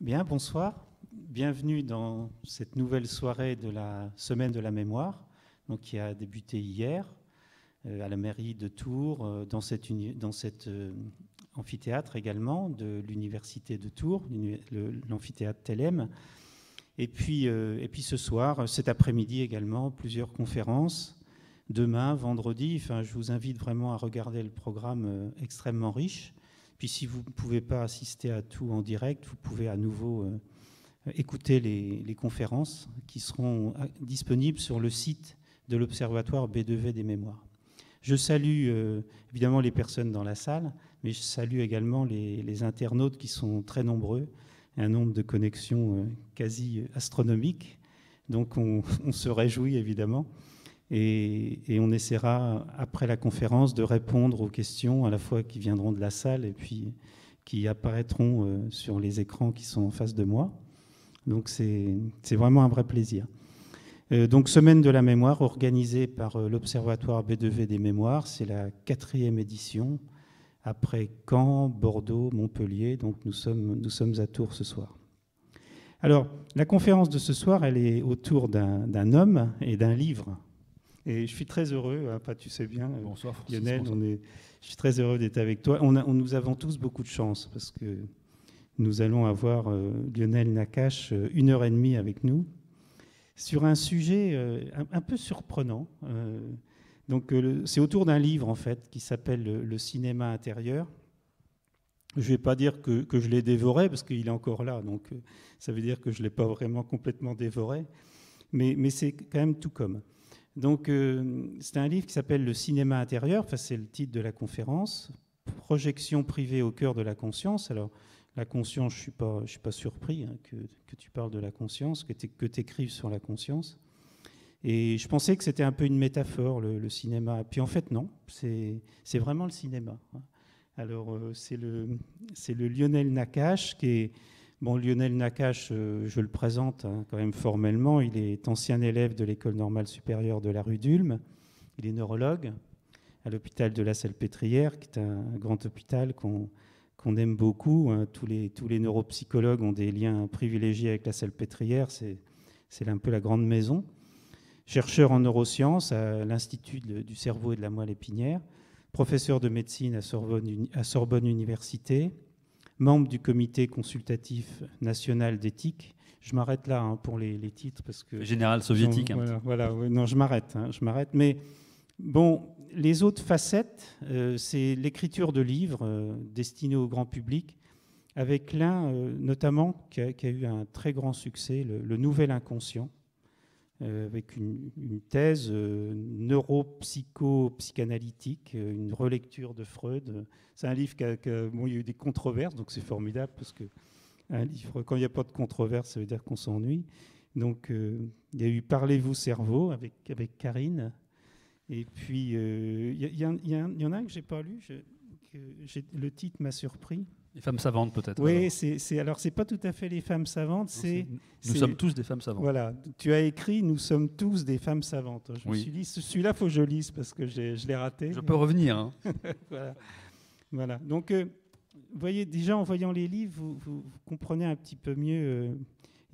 Bien, bonsoir. Bienvenue dans cette nouvelle soirée de la Semaine de la mémoire, donc qui a débuté hier euh, à la mairie de Tours, euh, dans cet euh, amphithéâtre également de l'université de Tours, l'amphithéâtre TELEM. Et puis, et puis ce soir, cet après-midi également, plusieurs conférences. Demain, vendredi, enfin, je vous invite vraiment à regarder le programme extrêmement riche. Puis si vous ne pouvez pas assister à tout en direct, vous pouvez à nouveau euh, écouter les, conférences qui seront euh, disponibles sur le site de l'Observatoire B2V des mémoires. Je salue euh, évidemment les personnes dans la salle, mais je salue également les, internautes qui sont très nombreux, un nombre de connexions quasi astronomiques. Donc on se réjouit évidemment. Et, on essaiera, après la conférence, de répondre aux questions à la fois qui viendront de la salle et puis qui apparaîtront euh, sur les écrans qui sont en face de moi. Donc c'est vraiment un vrai plaisir. Euh, donc Semaine de la mémoire organisée par euh, l'Observatoire B2V des mémoires, c'est la quatrième édition après Caen, Bordeaux, Montpellier. Donc nous sommes, nous sommes à Tours ce soir. Alors la conférence de ce soir, elle est autour d'un homme et d'un livre. Et je suis très heureux, hein, pas tu sais bien, euh, bonsoir, Lionel, je suis très heureux d'être avec toi. On, nous avons tous beaucoup de chance parce que nous allons avoir euh, Lionel Nakache euh, une heure et demie avec nous sur un sujet un, peu surprenant. donc c'est autour d'un livre en fait qui s'appelle le, cinéma intérieur. Je ne vais pas dire que, je l'ai dévoré parce qu'il est encore là, donc ça veut dire que je ne l'ai pas vraiment complètement dévoré, mais c'est quand même tout comme. Donc, euh, c'est un livre qui s'appelle Le cinéma intérieur. Enfin, c'est le titre de la conférence. Projection privée au cœur de la conscience. Alors, la conscience, je ne suis, pas, je suis pas surpris hein, que, que, tu parles de la conscience, que tu écrives sur la conscience. Et je pensais que c'était un peu une métaphore, le, cinéma. Puis en fait, non, c'est vraiment le cinéma. Hein. Alors, euh, c'est le, le Lionel Nakache qui est Bon, Lionel Nakache, euh, je le présente hein, quand même formellement. Il est ancien élève de l'École normale supérieure de la rue d'Ulm. Il est neurologue à l'hôpital de la Salpêtrière, qui est un grand hôpital qu'on aime beaucoup. Hein. Tous, les, tous les neuropsychologues ont des liens privilégiés avec la Salpêtrière. C'est, un peu la grande maison. Chercheur en neurosciences à l'Institut du cerveau et de la moelle épinière. Professeur de médecine à Sorbonne Université membre du comité consultatif national d'éthique. Je m'arrête là hein, pour les, titres parce que général soviétique. voilà, non, je m'arrête, hein, je m'arrête. Mais bon, les autres facettes, euh, c'est l'écriture de livres euh, destinés au grand public, avec l'un euh, notamment qui a, eu un très grand succès, le Nouvel Inconscient, euh, avec une, thèse euh, neuropsycho-psychanalytique, euh, une relecture de Freud. C'est un livre qui a, il y a eu des controverses, donc c'est formidable parce que un livre, quand il n'y a pas de controverse, ça veut dire qu'on s'ennuie. Donc il y a eu Parlez-vous cerveau avec, avec Karine. Et puis il y, en a un que j'ai pas lu, le titre m'a surpris. Les femmes savantes, peut-être. Oui, c'est alors c'est pas tout à fait les femmes savantes, c'est nous sommes tous des femmes savantes. Voilà, tu as écrit nous sommes tous des femmes savantes. Je me suis dit celui-là faut que je lise parce que je l'ai raté. Je peux revenir. Hein. voilà. voilà. Donc euh, voyez déjà en voyant les livres, vous, comprenez un petit peu mieux Yonel euh,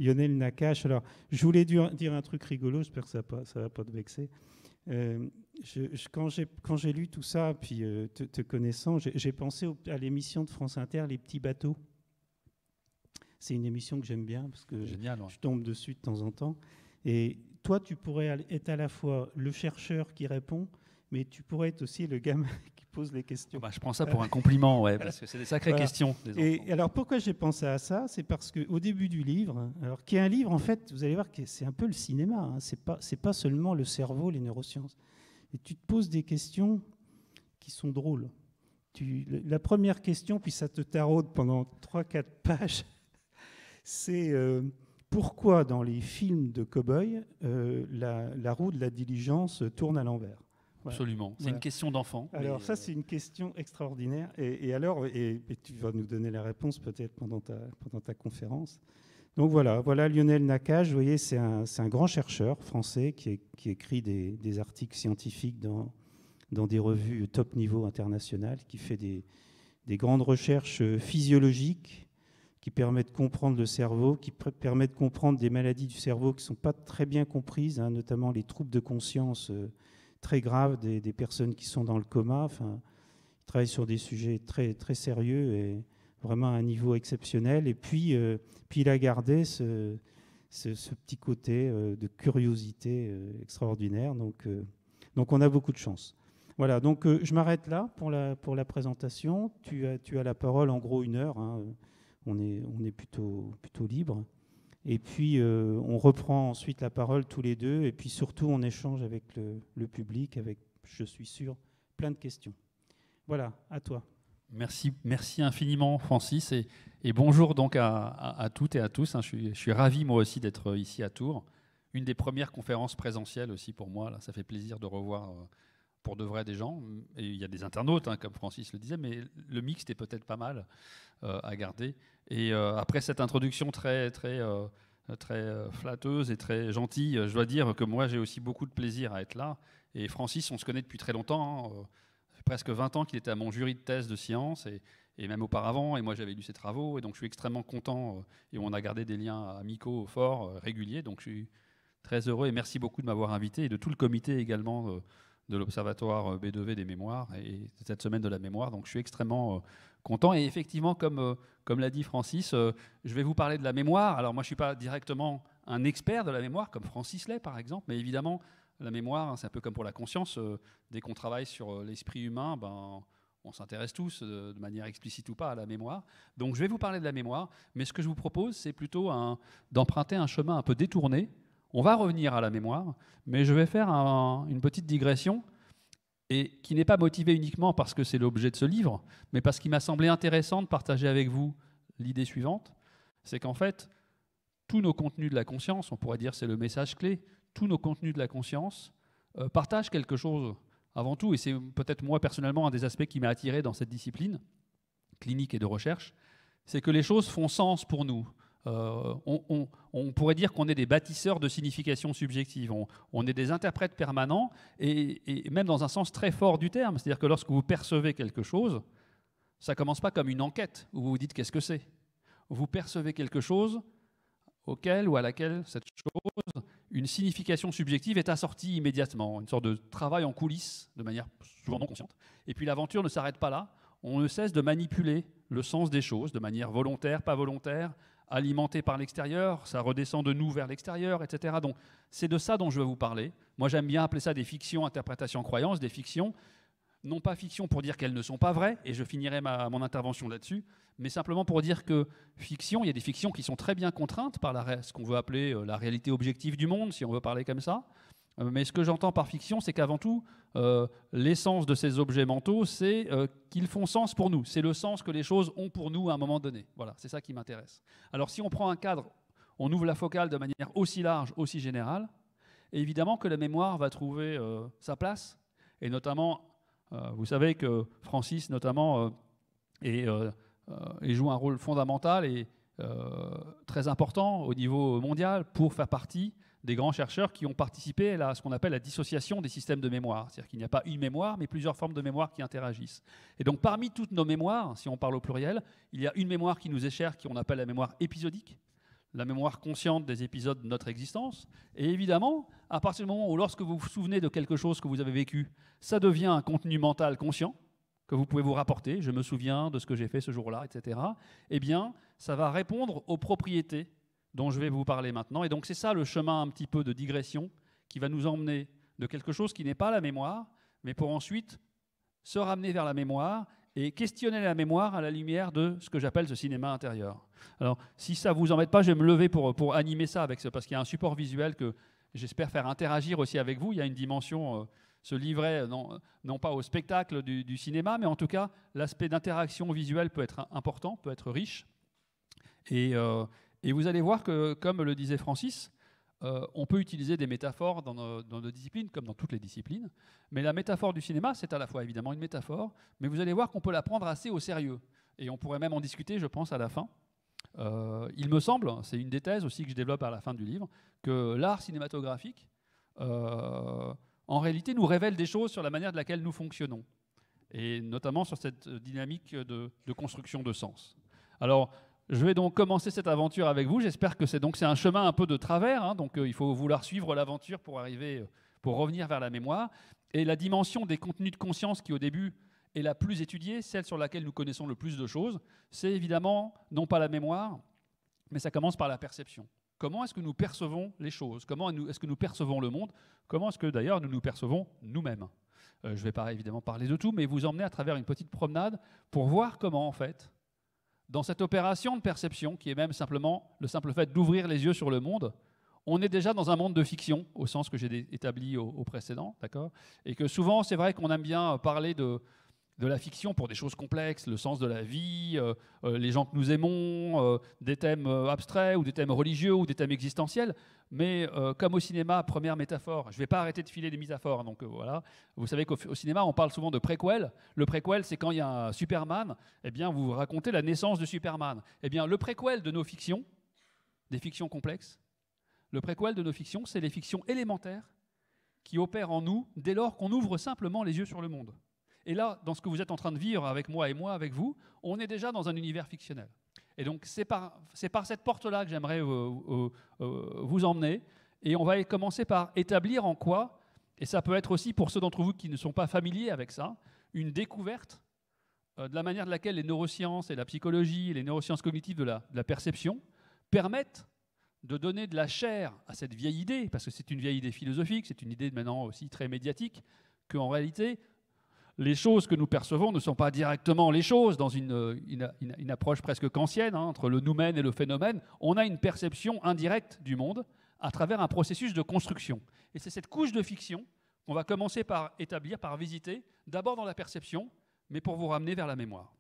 Lionel Nakache. Alors je voulais dire, un truc rigolo, j'espère que ça ça va pas te vexer. Euh, quand j'ai lu tout ça, puis euh, te, connaissant, j'ai pensé à l'émission de France Inter, Les Petits Bateaux. C'est une émission que j'aime bien parce que je, tombe dessus de temps en temps. Et toi, tu pourrais être à la fois le chercheur qui répond, mais tu pourrais être aussi le gamin pose les questions. Ah bah, je prends ça pour un compliment, ouais, parce que c'est des sacrées questions. et alors pourquoi j'ai pensé à ça C'est parce qu'au début du livre, alors qui est un livre, en fait, vous allez voir que c'est un peu le cinéma, hein, c'est pas, pas seulement le cerveau, les neurosciences. Et tu te poses des questions qui sont drôles. Tu, la première question, puis ça te taraude pendant 3-4 pages, c'est euh, pourquoi dans les films de cow boys euh, la roue de la diligence tourne à l'envers Absolument. C'est une question d'enfant. Alors ça, euh, c'est une question extraordinaire. Et, alors, et, tu vas nous donner la réponse peut-être pendant ta, pendant ta conférence. Donc voilà, voilà Lionel Nakage, Vous voyez, c'est un, un, grand chercheur français qui, écrit des, des, articles scientifiques dans, dans des revues top niveau international, qui fait des, des grandes recherches euh, physiologiques qui permettent de comprendre le cerveau, qui permettent de comprendre des maladies du cerveau qui ne sont pas très bien comprises, hein, notamment les troubles de conscience. Euh, très grave des, personnes qui sont dans le coma. Enfin, il travaille sur des sujets très, très sérieux et vraiment à un niveau exceptionnel. Et puis, euh, puis il a gardé ce, ce, petit côté euh, de curiosité euh, extraordinaire. Donc, donc on a beaucoup de chance. Voilà, donc je m'arrête là pour la, pour la présentation. Tu as, tu as la parole en gros une heure. Hein. On, est, on est plutôt, plutôt libre. Et puis, euh, on reprend ensuite la parole tous les deux. Et puis, surtout, on échange avec le, public, avec, je suis sûr, plein de questions. Voilà, à toi. Merci, merci infiniment, Francis. Et, et bonjour donc à, toutes et à tous. Hein. Je, suis, ravi, moi aussi, d'être ici à Tours. Une des premières conférences présentielles aussi pour moi. Là, ça fait plaisir de revoir euh, pour de vrai des gens, et il y a des internautes, hein, comme Francis le disait, mais le mix est peut-être pas mal euh, à garder. Et euh, après cette introduction très, très, euh, très flatteuse et très gentille, je dois dire que moi j'ai aussi beaucoup de plaisir à être là. Et Francis, on se connaît depuis très longtemps, hein, presque 20 ans qu'il était à mon jury de thèse de sciences, et, et même auparavant, et moi j'avais lu ses travaux, et donc je suis extrêmement content, et on a gardé des liens amicaux forts, réguliers, donc je suis très heureux, et merci beaucoup de m'avoir invité, et de tout le comité également de l'Observatoire euh, B2V des mémoires et cette semaine de la mémoire. Donc je suis extrêmement euh, content. Et effectivement, comme, euh, comme l'a dit Francis, je vais vous parler de la mémoire. Alors moi, je ne suis pas directement un expert de la mémoire, comme Francis l'est par exemple, mais évidemment, la mémoire, hein, c'est un peu comme pour la conscience. dès qu'on travaille sur l'esprit humain, ben, on s'intéresse tous, de manière explicite ou pas, à la mémoire. Donc je vais vous parler de la mémoire, mais ce que je vous propose, c'est plutôt d'emprunter un chemin un peu détourné on va revenir à la mémoire, mais je vais faire une petite digression et qui n'est pas motivée uniquement parce que c'est l'objet de ce livre, mais parce qu'il m'a semblé intéressant de partager avec vous l'idée suivante, c'est qu'en fait, tous nos contenus de la conscience, on pourrait dire c'est le message clé, tous nos contenus de la conscience euh, partagent quelque chose avant tout, et c'est peut-être moi personnellement un des aspects qui m'a attiré dans cette discipline clinique et de recherche, c'est que les choses font sens pour nous. Euh, on, pourrait dire qu'on est des bâtisseurs de signification subjective, on, est des interprètes permanents, et, même dans un sens très fort du terme, c'est-à-dire que lorsque vous percevez quelque chose, ça commence pas comme une enquête où vous vous dites qu'est-ce que c'est. Vous percevez quelque chose auquel ou à laquelle cette chose, une signification subjective est assortie immédiatement, une sorte de travail en coulisses, de manière souvent non consciente. Et puis l'aventure ne s'arrête pas là, on ne cesse de manipuler le sens des choses, de manière volontaire, pas volontaire, alimenté par l'extérieur, ça redescend de nous vers l'extérieur, etc. Donc c'est de ça dont je veux vous parler. Moi j'aime bien appeler ça des fictions, interprétations, croyances, des fictions. Non pas fictions pour dire qu'elles ne sont pas vraies, et je finirai mon intervention là-dessus, mais simplement pour dire que fiction, il y a des fictions qui sont très bien contraintes par la, ce qu'on veut appeler euh, la réalité objective du monde, si on veut parler comme ça. Euh, mais ce que j'entends par fiction, c'est qu'avant tout, euh, l'essence de ces objets mentaux, c'est euh, qu'ils font sens pour nous. C'est le sens que les choses ont pour nous à un moment donné. Voilà, c'est ça qui m'intéresse. Alors si on prend un cadre, on ouvre la focale de manière aussi large, aussi générale, évidemment que la mémoire va trouver sa place, et notamment, vous savez que Francis, notamment, joue un rôle fondamental et très important au niveau mondial pour faire partie des grands chercheurs qui ont participé à ce qu'on appelle la dissociation des systèmes de mémoire. C'est-à-dire qu'il n'y a pas une mémoire, mais plusieurs formes de mémoire qui interagissent. Et donc parmi toutes nos mémoires, si on parle au pluriel, il y a une mémoire qui nous est chère, qui on appelle la mémoire épisodique, la mémoire consciente des épisodes de notre existence. Et évidemment, à partir du moment où lorsque vous vous souvenez de quelque chose que vous avez vécu, ça devient un contenu mental conscient, que vous pouvez vous rapporter, je me souviens de ce que j'ai fait ce jour-là, etc., eh bien, ça va répondre aux propriétés dont je vais vous parler maintenant. Et donc c'est ça le chemin un petit peu de digression qui va nous emmener de quelque chose qui n'est pas la mémoire, mais pour ensuite se ramener vers la mémoire et questionner la mémoire à la lumière de ce que j'appelle ce cinéma intérieur. Alors, si ça ne vous embête pas, je vais me lever pour, pour animer ça avec ce, parce qu'il y a un support visuel que j'espère faire interagir aussi avec vous. Il y a une dimension, euh, ce livret, euh, non, pas au spectacle du, cinéma, mais en tout cas, l'aspect d'interaction visuelle peut être important, peut être riche. Et, euh, et vous allez voir que, comme le disait Francis, euh, on peut utiliser des métaphores dans nos, disciplines, comme dans toutes les disciplines. Mais la métaphore du cinéma, c'est à la fois évidemment une métaphore, mais vous allez voir qu'on peut la prendre assez au sérieux. Et on pourrait même en discuter, je pense, à la fin. Euh, il me semble, c'est une des thèses aussi que je développe à la fin du livre, que l'art cinématographique, euh, en réalité, nous révèle des choses sur la manière de laquelle nous fonctionnons, et notamment sur cette dynamique de, de construction de sens. Alors, je vais donc commencer cette aventure avec vous. J'espère que c'est donc c'est un chemin un peu de travers, hein. donc euh, il faut vouloir suivre l'aventure pour arriver, euh, pour revenir vers la mémoire. Et la dimension des contenus de conscience qui au début est la plus étudiée, celle sur laquelle nous connaissons le plus de choses, c'est évidemment non pas la mémoire, mais ça commence par la perception. Comment est-ce que nous percevons les choses Comment est-ce que nous percevons le monde Comment est-ce que d'ailleurs nous nous percevons nous-mêmes euh, Je ne vais pas évidemment parler de tout, mais vous emmener à travers une petite promenade pour voir comment en fait dans cette opération de perception, qui est même simplement le simple fait d'ouvrir les yeux sur le monde, on est déjà dans un monde de fiction, au sens que j'ai établi au, précédent, d'accord Et que souvent, c'est vrai qu'on aime bien euh, parler de, de la fiction pour des choses complexes, le sens de la vie, euh, euh, les gens que nous aimons, euh, des thèmes abstraits ou des thèmes religieux ou des thèmes existentiels. Mais comme au cinéma, première métaphore, je ne vais pas arrêter de filer des métaphores. Hein, donc voilà, vous savez qu'au cinéma, on parle souvent de préquel. Le préquel, c'est quand il y a un Superman, eh bien, vous racontez la naissance de Superman. Eh bien, le préquel de nos fictions, des fictions complexes, le préquel de nos fictions, c'est les fictions élémentaires qui opèrent en nous dès lors qu'on ouvre simplement les yeux sur le monde. Et là, dans ce que vous êtes en train de vivre avec moi et moi, avec vous, on est déjà dans un univers fictionnel. Et donc, c'est par, par, cette porte-là que j'aimerais euh, euh, euh, vous, emmener. Et on va commencer par établir en quoi, et ça peut être aussi pour ceux d'entre vous qui ne sont pas familiers avec ça, une découverte de la manière de laquelle les neurosciences et la psychologie les neurosciences cognitives de la, de la perception permettent de donner de la chair à cette vieille idée, parce que c'est une vieille idée philosophique, c'est une idée maintenant aussi très médiatique, qu'en réalité, les choses que nous percevons ne sont pas directement les choses, dans une, approche presque kantienne, hein, entre le noumen et le phénomène, on a une perception indirecte du monde à travers un processus de construction. Et c'est cette couche de fiction qu'on va commencer par établir, par visiter, d'abord dans la perception, mais pour vous ramener vers la mémoire.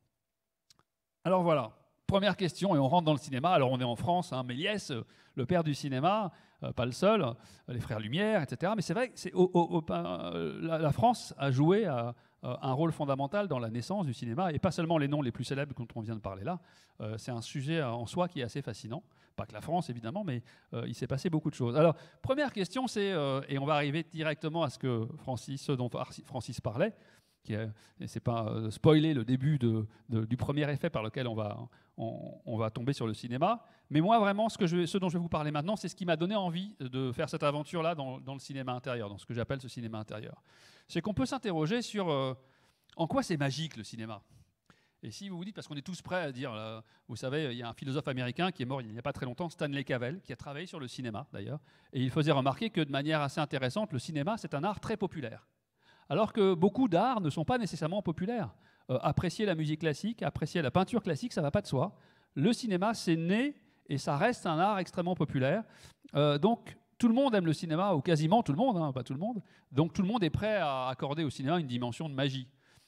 Alors voilà, première question, et on rentre dans le cinéma. Alors on est en France, hein, Méliès, le père du cinéma, euh, pas le seul, euh, les frères Lumière, etc. Mais c'est vrai que euh, la, France a joué un rôle fondamental dans la naissance du cinéma, et pas seulement les noms les plus célèbres dont on vient de parler là. c'est un sujet en soi qui est assez fascinant. Pas que la France, évidemment, mais il s'est passé beaucoup de choses. Alors, première question, c'est, et on va arriver directement à ce que dont Francis parlait, qui c'est pas euh, spoiler le début de, du premier effet par lequel on va, on, va tomber sur le cinéma. Mais moi, vraiment, ce, que je, ce dont je vais vous parler maintenant, c'est ce qui m'a donné envie de faire cette aventure-là dans, le cinéma intérieur, dans ce que j'appelle ce cinéma intérieur. C'est qu'on peut s'interroger sur euh, en quoi c'est magique le cinéma. Et si vous vous dites, parce qu'on est tous prêts à dire, euh, vous savez, il y a un philosophe américain qui est mort il n'y a pas très longtemps, Stanley Cavell, qui a travaillé sur le cinéma d'ailleurs, et il faisait remarquer que de manière assez intéressante, le cinéma, c'est un art très populaire alors que beaucoup d'arts ne sont pas nécessairement populaires. Euh, apprécier la musique classique, apprécier la peinture classique, ça va pas de soi. Le cinéma, c'est né et ça reste un art extrêmement populaire. Euh, donc tout le monde aime le cinéma, ou quasiment tout le monde, hein, pas tout le monde. Donc tout le monde est prêt à accorder au cinéma une dimension de magie.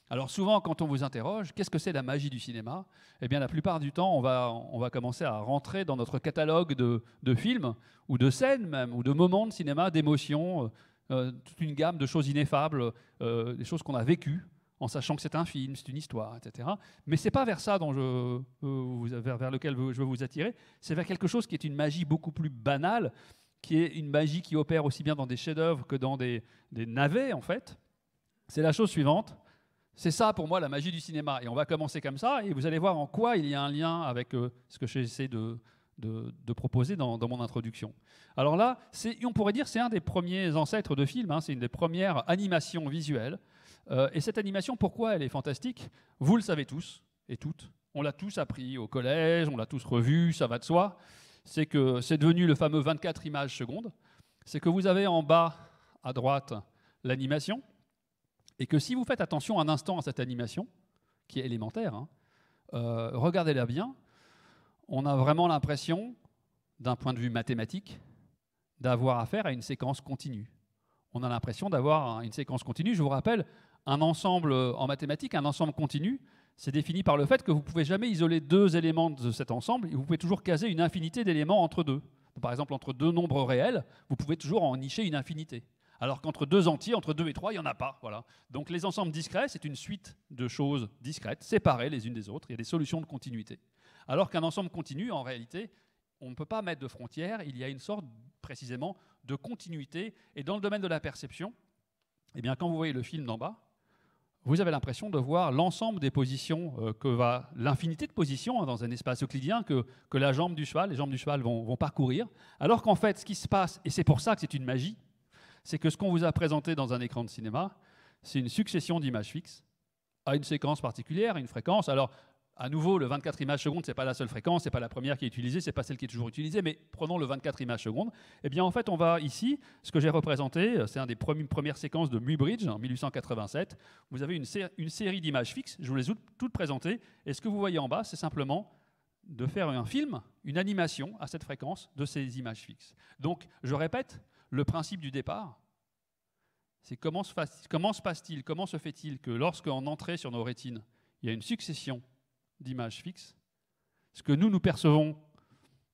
Alors souvent, quand on vous interroge, qu'est-ce que c'est la magie du cinéma Eh bien, la plupart du temps, on va, on va commencer à rentrer dans notre catalogue de, de films, ou de scènes même, ou de moments de cinéma, d'émotions. Euh, euh, toute une gamme de choses ineffables, euh, des choses qu'on a vécues, en sachant que c'est un film, c'est une histoire, etc. Mais c'est pas vers ça dont je, euh, vers, lequel je veux vous attirer, c'est vers quelque chose qui est une magie beaucoup plus banale, qui est une magie qui opère aussi bien dans des chefs-d'œuvre que dans des, navets, en fait. C'est la chose suivante. C'est ça pour moi la magie du cinéma. Et on va commencer comme ça, et vous allez voir en quoi il y a un lien avec ce que j'essaie de, de, proposer dans, mon introduction. Alors là, on pourrait dire c'est un des premiers ancêtres de films, hein, c'est une des premières animations visuelles. Euh, et cette animation, pourquoi elle est fantastique Vous le savez tous et toutes. On l'a tous appris au collège, on l'a tous revu, ça va de soi. C'est que c'est devenu le fameux 24 images secondes. C'est que vous avez en bas à droite l'animation, et que si vous faites attention un instant à cette animation, qui est élémentaire, hein, euh, regardez-la bien, on a vraiment l'impression, d'un point de vue mathématique, d'avoir affaire à une séquence continue. On a l'impression d'avoir une séquence continue. Je vous rappelle, un ensemble euh, en mathématiques, un ensemble continu, c'est défini par le fait que vous ne pouvez jamais isoler deux éléments de cet ensemble, et vous pouvez toujours caser une infinité d'éléments entre deux. par exemple, entre deux nombres réels, vous pouvez toujours en nicher une infinité. Alors qu'entre deux entiers, entre deux et trois, il n'y en a pas. Voilà. Donc les ensembles discrets, c'est une suite de choses discrètes, séparées les unes des autres. Il y a des solutions de continuité. Alors qu'un ensemble continu, en réalité, on ne peut pas mettre de frontières, il y a une sorte précisément de continuité. Et dans le domaine de la perception, eh bien, quand vous voyez le film d'en bas, vous avez l'impression de voir l'ensemble des positions euh, que va l'infinité de positions hein, dans un espace euclidien que, que, la jambe du cheval, les jambes du cheval vont, parcourir. Alors qu'en fait, ce qui se passe, et c'est pour ça que c'est une magie, c'est que ce qu'on vous a présenté dans un écran de cinéma, c'est une succession d'images fixes à une séquence particulière, à une fréquence. Alors, à nouveau, le 24 images secondes, ce n'est pas la seule fréquence, ce n'est pas la première qui est utilisée, ce n'est pas celle qui est toujours utilisée, mais prenons le 24 images secondes. Eh bien, en fait, on va ici, ce que j'ai représenté, euh, c'est une des premières séquences de Muybridge en 1887. Vous avez une, une série d'images fixes, je vous les ai toutes présentées, et ce que vous voyez en bas, c'est simplement de faire un film, une animation à cette fréquence de ces images fixes. Donc, je répète, le principe du départ, c'est comment se passe-t-il, comment se fait-il que lorsque, lorsqu'en entrée sur nos rétines, il y a une succession d'image fixe, ce que nous, nous percevons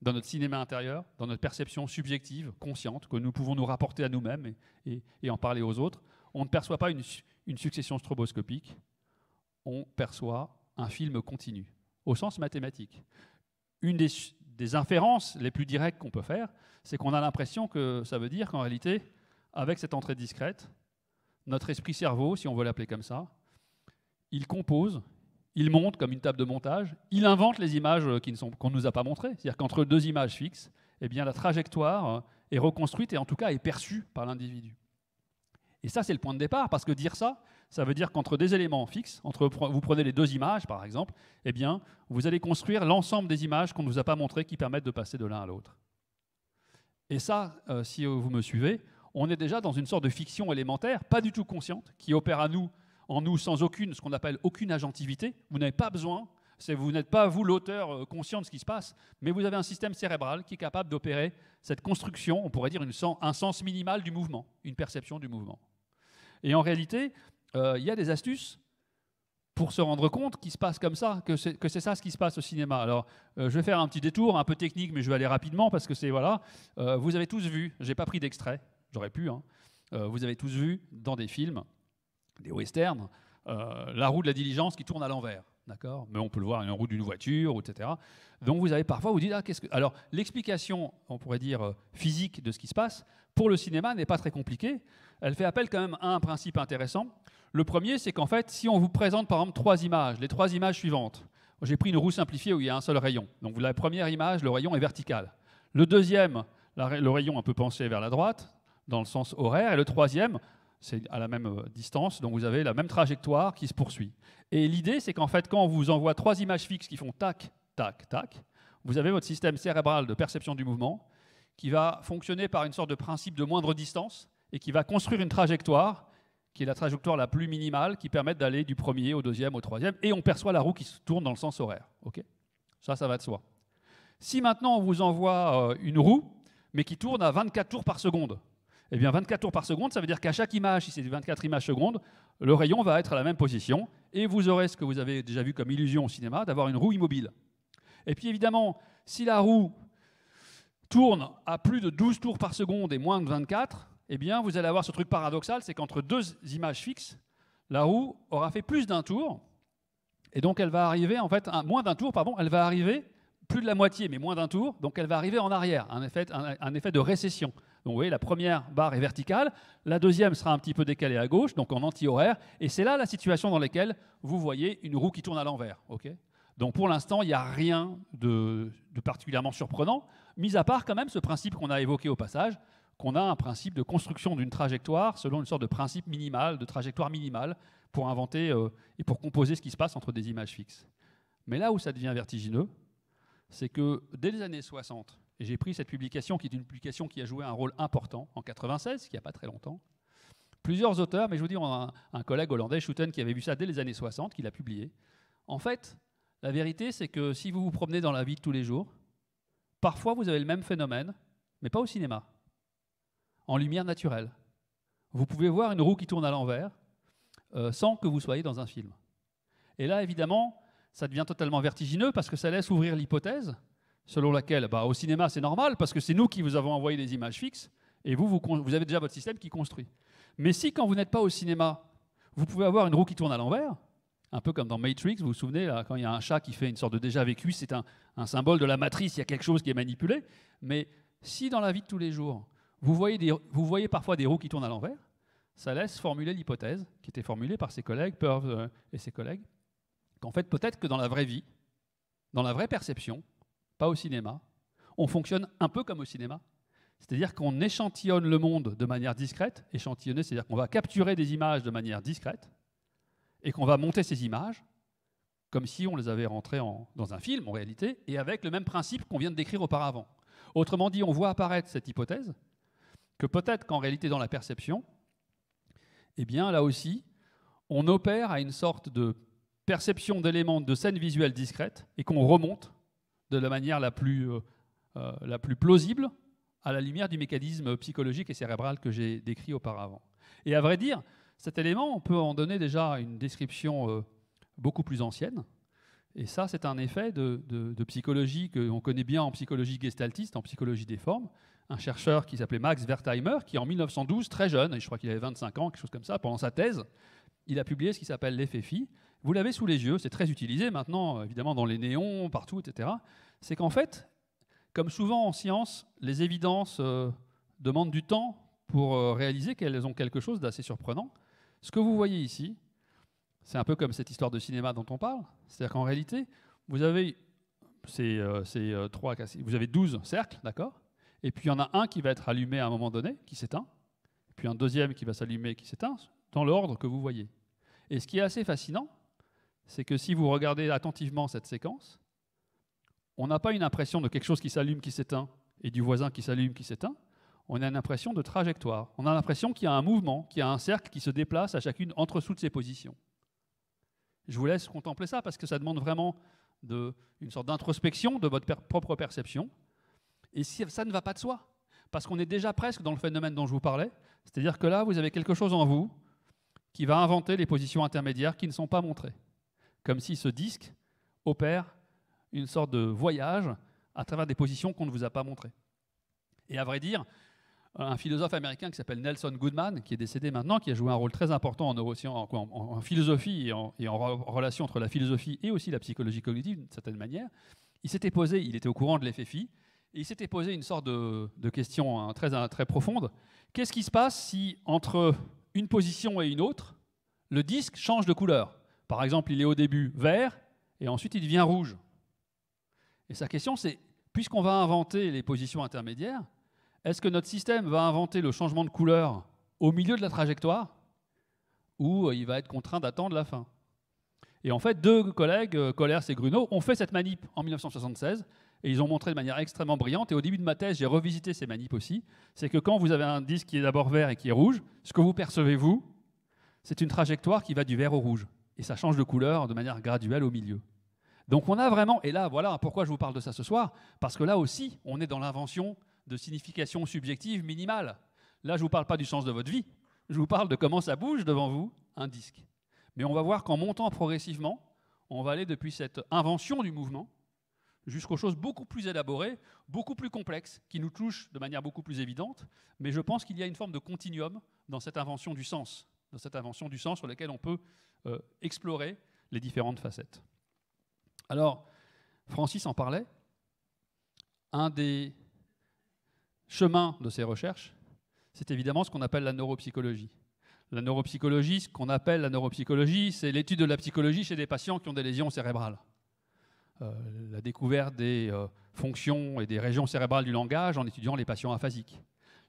dans notre cinéma intérieur, dans notre perception subjective, consciente, que nous pouvons nous rapporter à nous-mêmes et, en parler aux autres, on ne perçoit pas une, succession stroboscopique, on perçoit un film continu, au sens mathématique. Une des, des inférences les plus directes qu'on peut faire, c'est qu'on a l'impression que ça veut dire qu'en réalité, avec cette entrée discrète, notre esprit-cerveau, si on veut l'appeler comme ça, il compose, il monte comme une table de montage, il invente les images euh, qu'on ne nous a pas montrées. C'est-à-dire qu'entre deux images fixes, eh bien, la trajectoire euh, est reconstruite et en tout cas est perçue par l'individu. Et ça, c'est le point de départ, parce que dire ça, ça veut dire qu'entre des éléments fixes, vous prenez les deux images par exemple, eh bien, vous allez construire l'ensemble des images qu'on ne vous a pas montrées qui permettent de passer de l'un à l'autre. Et ça, euh, si vous me suivez, on est déjà dans une sorte de fiction élémentaire, pas du tout consciente, qui opère à nous en nous sans aucune, ce qu'on appelle aucune agentivité. Vous n'avez pas besoin, vous n'êtes pas vous l'auteur euh, conscient de ce qui se passe, mais vous avez un système cérébral qui est capable d'opérer cette construction, on pourrait dire un sens minimal du mouvement, une perception du mouvement. Et en réalité, euh, il y a des astuces pour se rendre compte qu'il se passe comme ça, que c'est ça ce qui se passe au cinéma. Alors, euh, je vais faire un petit détour, un peu technique, mais je vais aller rapidement parce que c'est voilà. vous avez tous vu, j'ai pas pris d'extrait, j'aurais pu. Hein. vous avez tous vu dans des films des westerns, euh, la roue de la diligence qui tourne à l'envers. D'accord Mais on peut le voir, une roue d'une voiture, etc. Donc vous avez parfois, vous dites, ah, qu'est-ce que. Alors, l'explication, on pourrait dire, euh, physique de ce qui se passe, pour le cinéma, n'est pas très compliquée. Elle fait appel quand même à un principe intéressant. Le premier, c'est qu'en fait, si on vous présente par exemple trois images, les trois images suivantes, j'ai pris une roue simplifiée où il y a un seul rayon. Donc la première image, le rayon est vertical. Le deuxième, le rayon un peu penché vers la droite, dans le sens horaire. Et le troisième, c'est à la même euh, distance, donc vous avez la même trajectoire qui se poursuit. Et l'idée, c'est qu'en fait, quand on vous envoie trois images fixes qui font tac, tac, tac, vous avez votre système cérébral de perception du mouvement qui va fonctionner par une sorte de principe de moindre distance et qui va construire une trajectoire qui est la trajectoire la plus minimale qui permet d'aller du premier au deuxième au troisième et on perçoit la roue qui se tourne dans le sens horaire. Ok ça, ça va de soi. Si maintenant on vous envoie euh, une roue, mais qui tourne à 24 tours par seconde, eh bien 24 tours par seconde, ça veut dire qu'à chaque image, si c'est 24 images secondes, le rayon va être à la même position, et vous aurez ce que vous avez déjà vu comme illusion au cinéma, d'avoir une roue immobile. Et puis évidemment, si la roue tourne à plus de 12 tours par seconde et moins de 24, eh bien vous allez avoir ce truc paradoxal, c'est qu'entre deux images fixes, la roue aura fait plus d'un tour, et donc elle va arriver, en fait, moins d'un tour, pardon, elle va arriver plus de la moitié, mais moins d'un tour, donc elle va arriver en arrière, un effet, un effet de récession. Donc vous voyez, la première barre est verticale, la deuxième sera un petit peu décalée à gauche, donc en anti-horaire, et c'est là la situation dans laquelle vous voyez une roue qui tourne à l'envers. donc pour l'instant, il n'y a rien de, particulièrement surprenant, mis à part quand même ce principe qu'on a évoqué au passage, qu'on a un principe de construction d'une trajectoire selon une sorte de principe minimal, de trajectoire minimale, pour inventer euh, et pour composer ce qui se passe entre des images fixes. Mais là où ça devient vertigineux, c'est que dès les années 60, j'ai pris cette publication, qui est une publication qui a joué un rôle important en 96, qui n'y a pas très longtemps. Plusieurs auteurs, mais je vous dis, un, collègue hollandais, Schouten, qui avait vu ça dès les années 60, qui l'a publié. En fait, la vérité, c'est que si vous vous promenez dans la vie de tous les jours, parfois vous avez le même phénomène, mais pas au cinéma, en lumière naturelle. Vous pouvez voir une roue qui tourne à l'envers euh, sans que vous soyez dans un film. Et là, évidemment, ça devient totalement vertigineux parce que ça laisse ouvrir l'hypothèse selon laquelle, bah, au cinéma, c'est normal, parce que c'est nous qui vous avons envoyé des images fixes, et vous, vous, vous avez déjà votre système qui construit. Mais si, quand vous n'êtes pas au cinéma, vous pouvez avoir une roue qui tourne à l'envers, un peu comme dans Matrix, vous vous souvenez, là, quand il y a un chat qui fait une sorte de déjà vécu, c'est un, symbole de la matrice, il y a quelque chose qui est manipulé. Mais si dans la vie de tous les jours, vous voyez, des, vous voyez parfois des roues qui tournent à l'envers, ça laisse formuler l'hypothèse qui était formulée par ses collègues, peur euh, et ses collègues, qu'en fait, peut-être que dans la vraie vie, dans la vraie perception, pas au cinéma, on fonctionne un peu comme au cinéma. C'est-à-dire qu'on échantillonne le monde de manière discrète. Échantillonner, c'est-à-dire qu'on va capturer des images de manière discrète et qu'on va monter ces images comme si on les avait rentrées dans un film, en réalité, et avec le même principe qu'on vient de décrire auparavant. Autrement dit, on voit apparaître cette hypothèse que peut-être qu'en réalité, dans la perception, eh bien, là aussi, on opère à une sorte de perception d'éléments de scène visuelle discrète et qu'on remonte de la manière la plus, euh, euh, la plus plausible à la lumière du mécanisme psychologique et cérébral que j'ai décrit auparavant. Et à vrai dire, cet élément, on peut en donner déjà une description euh, beaucoup plus ancienne. Et ça, c'est un effet de, de, psychologie qu'on connaît bien en psychologie gestaltiste, en psychologie des formes. Un chercheur qui s'appelait Max Wertheimer, qui en 1912, très jeune, je crois qu'il avait 25 ans, quelque chose comme ça, pendant sa thèse, il a publié ce qui s'appelle l'effet phi, vous l'avez sous les yeux, c'est très utilisé maintenant, euh, évidemment, dans les néons, partout, etc. C'est qu'en fait, comme souvent en science, les évidences euh, demandent du temps pour euh, réaliser qu'elles ont quelque chose d'assez surprenant. Ce que vous voyez ici, c'est un peu comme cette histoire de cinéma dont on parle. C'est-à-dire qu'en réalité, vous avez, ces, vous avez 12 cercles, d'accord Et puis il y en a un qui va être allumé à un moment donné, qui s'éteint. Puis un deuxième qui va s'allumer, qui s'éteint, dans l'ordre que vous voyez. Et ce qui est assez fascinant, c'est que si vous regardez attentivement cette séquence, on n'a pas une impression de quelque chose qui s'allume, qui s'éteint, et du voisin qui s'allume, qui s'éteint. On a une impression de trajectoire. On a l'impression qu'il y a un mouvement, qu'il y a un cercle qui se déplace à chacune entre sous de ses positions. Je vous laisse contempler ça parce que ça demande vraiment une sorte d'introspection de votre propre perception. Et si ça ne va pas de soi, parce qu'on est déjà presque dans le phénomène dont je vous parlais, c'est-à-dire que là, vous avez quelque chose en vous qui va inventer les positions intermédiaires qui ne sont pas montrées comme si ce disque opère une sorte de voyage à travers des positions qu'on ne vous a pas montrées. Et à vrai dire, un philosophe américain qui s'appelle Nelson Goodman, qui est décédé maintenant, qui a joué un rôle très important en, philosophie et, en, relation entre la philosophie et aussi la psychologie cognitive, d'une certaine manière, il s'était posé, il était au courant de l'effet phi, et il s'était posé une sorte de, question hein, très profonde. Qu'est-ce qui se passe si, entre une position et une autre, le disque change de couleur par exemple, il est au début vert et ensuite il devient rouge. Et sa question, c'est puisqu'on va inventer les positions intermédiaires, est-ce que notre système va inventer le changement de couleur au milieu de la trajectoire ou euh, il va être contraint d'attendre la fin Et en fait, deux collègues, euh, Collers et Gruno, ont fait cette manip en 1976 et ils ont montré de manière extrêmement brillante. Et au début de ma thèse, j'ai revisité ces manips aussi. C'est que quand vous avez un disque qui est d'abord vert et qui est rouge, ce que vous percevez, vous, c'est une trajectoire qui va du vert au rouge et ça change de couleur de manière graduelle au milieu. Donc on a vraiment, et là voilà pourquoi je vous parle de ça ce soir, parce que là aussi on est dans l'invention de significations subjectives minimales. Là je ne vous parle pas du sens de votre vie, je vous parle de comment ça bouge devant vous un disque. Mais on va voir qu'en montant progressivement, on va aller depuis cette invention du mouvement jusqu'aux choses beaucoup plus élaborées, beaucoup plus complexes, qui nous touchent de manière beaucoup plus évidente. Mais je pense qu'il y a une forme de continuum dans cette invention du sens dans cette invention du sens sur laquelle on peut euh, explorer les différentes facettes. Alors, Francis en parlait. Un des chemins de ses recherches, c'est évidemment ce qu'on appelle la neuropsychologie. La neuropsychologie, ce qu'on appelle la neuropsychologie, c'est l'étude de la psychologie chez des patients qui ont des lésions cérébrales. Euh, la découverte des euh, fonctions et des régions cérébrales du langage en étudiant les patients aphasiques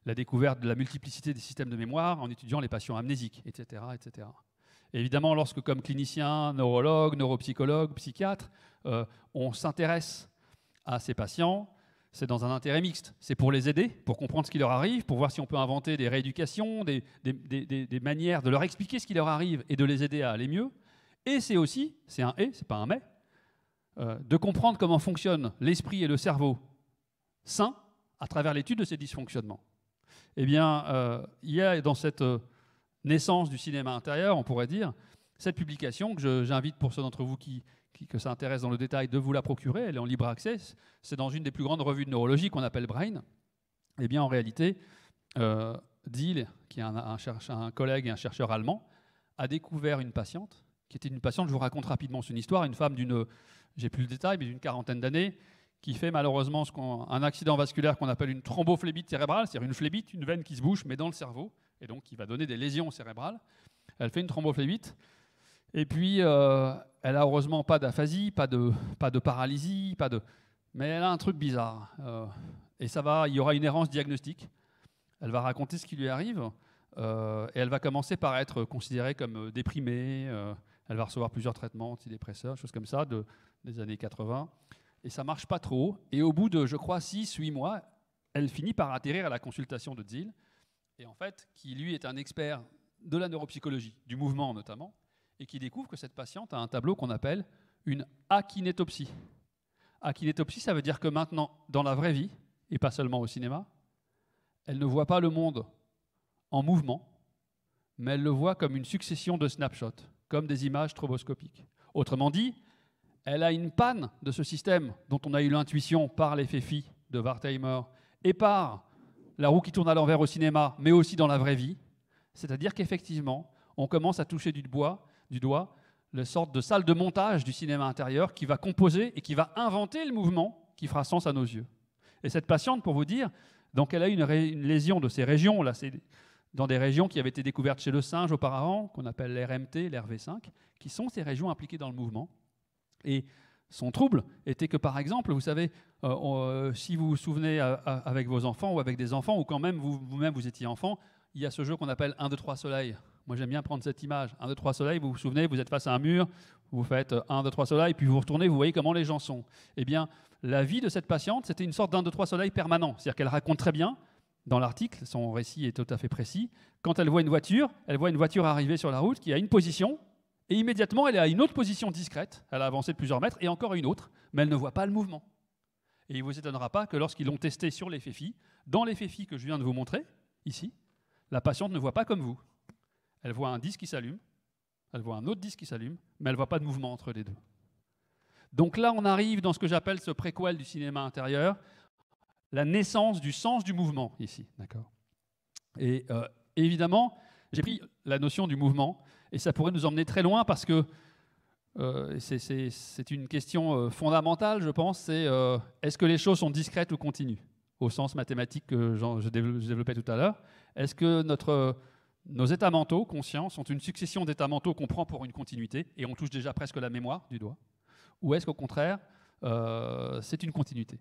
la découverte de la multiplicité des systèmes de mémoire en étudiant les patients amnésiques, etc. etc. évidemment, lorsque, comme clinicien, neurologue, neuropsychologue, psychiatre, euh, on s'intéresse à ces patients, c'est dans un intérêt mixte. C'est pour les aider, pour comprendre ce qui leur arrive, pour voir si on peut inventer des rééducations, des, manières de leur expliquer ce qui leur arrive et de les aider à aller mieux. Et c'est aussi, c'est un et, c'est pas un mais, euh, de comprendre comment fonctionnent l'esprit et le cerveau sain à travers l'étude de ces dysfonctionnements eh bien, euh, il y a dans cette euh, naissance du cinéma intérieur, on pourrait dire, cette publication que j'invite pour ceux d'entre vous qui, s'intéressent que ça dans le détail de vous la procurer, elle est en libre accès, c'est dans une des plus grandes revues de neurologie qu'on appelle Brain, eh bien en réalité, euh, qui est un, un, collègue et un chercheur allemand, a découvert une patiente, qui était une patiente, je vous raconte rapidement son histoire, une femme d'une, j'ai plus le détail, mais d'une quarantaine d'années, qui fait malheureusement ce un accident vasculaire qu'on appelle une thrombophlébite cérébrale, c'est-à-dire une phlébite, une veine qui se bouche, mais dans le cerveau, et donc qui va donner des lésions cérébrales. Elle fait une thrombophlébite. Et puis, euh, elle a heureusement pas d'aphasie, pas de, pas de paralysie, pas de... mais elle a un truc bizarre. Euh, et ça va, il y aura une errance diagnostique. Elle va raconter ce qui lui arrive, euh, et elle va commencer par être considérée comme déprimée. elle va recevoir plusieurs traitements antidépresseurs, choses comme ça, de, des années 80 et ça marche pas trop. Et au bout de, je crois, 6, 8 mois, elle finit par atterrir à la consultation de Zill, et en fait, qui lui est un expert de la neuropsychologie, du mouvement notamment, et qui découvre que cette patiente a un tableau qu'on appelle une akinétopsie. Akinétopsie, ça veut dire que maintenant, dans la vraie vie, et pas seulement au cinéma, elle ne voit pas le monde en mouvement, mais elle le voit comme une succession de snapshots, comme des images stroboscopiques. Autrement dit, elle a une panne de ce système dont on a eu l'intuition par l'effet phi de Wartheimer et par la roue qui tourne à l'envers au cinéma, mais aussi dans la vraie vie. C'est-à-dire qu'effectivement, on commence à toucher du, bois, du doigt la sorte de salle de montage du cinéma intérieur qui va composer et qui va inventer le mouvement qui fera sens à nos yeux. Et cette patiente, pour vous dire, donc elle a eu une, lésion de ces régions, là, c'est dans des régions qui avaient été découvertes chez le singe auparavant, qu'on appelle l'RMT, l'RV5, qui sont ces régions impliquées dans le mouvement. Et son trouble était que, par exemple, vous savez, euh, euh, si vous vous souvenez euh, avec vos enfants ou avec des enfants, ou quand même vous-même vous, étiez enfant, il y a ce jeu qu'on appelle 1, 2, 3 soleil. Moi, j'aime bien prendre cette image. 1, 2, 3 soleil, vous vous souvenez, vous êtes face à un mur, vous faites 1, 2, 3 soleil, puis vous retournez, vous voyez comment les gens sont. Eh bien, la vie de cette patiente, c'était une sorte d'un, 2, 3 soleil permanent. C'est-à-dire qu'elle raconte très bien, dans l'article, son récit est tout à fait précis. Quand elle voit une voiture, elle voit une voiture arriver sur la route qui a une position, et immédiatement, elle est à une autre position discrète, elle a avancé de plusieurs mètres, et encore une autre, mais elle ne voit pas le mouvement. Et il ne vous étonnera pas que lorsqu'ils l'ont testé sur les Phi, dans les Phi que je viens de vous montrer, ici, la patiente ne voit pas comme vous. Elle voit un disque qui s'allume, elle voit un autre disque qui s'allume, mais elle ne voit pas de mouvement entre les deux. Donc là, on arrive dans ce que j'appelle ce préquel du cinéma intérieur, la naissance du sens du mouvement ici, d'accord. Et euh, évidemment, j'ai pris la notion du mouvement et ça pourrait nous emmener très loin parce que euh, c'est une question euh, fondamentale, je pense, c'est euh, est-ce que les choses sont discrètes ou continues, au sens mathématique que je développais tout à l'heure Est-ce que notre, nos états mentaux conscients sont une succession d'états mentaux qu'on prend pour une continuité et on touche déjà presque la mémoire du doigt Ou est-ce qu'au contraire, c'est une continuité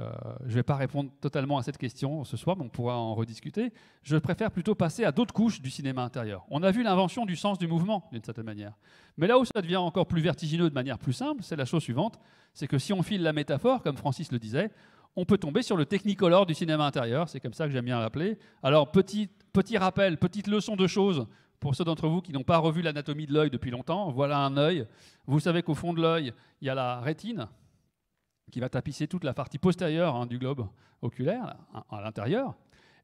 euh, je ne vais pas répondre totalement à cette question ce soir, mais on pourra en rediscuter. Je préfère plutôt passer à d'autres couches du cinéma intérieur. On a vu l'invention du sens du mouvement, d'une certaine manière. Mais là où ça devient encore plus vertigineux de manière plus simple, c'est la chose suivante, c'est que si on file la métaphore, comme Francis le disait, on peut tomber sur le technicolor du cinéma intérieur, c'est comme ça que j'aime bien l'appeler. Alors, petit, petit rappel, petite leçon de choses pour ceux d'entre vous qui n'ont pas revu l'anatomie de l'œil depuis longtemps. Voilà un œil. Vous savez qu'au fond de l'œil, il y a la rétine, qui va tapisser toute la partie postérieure hein, du globe oculaire, à l'intérieur.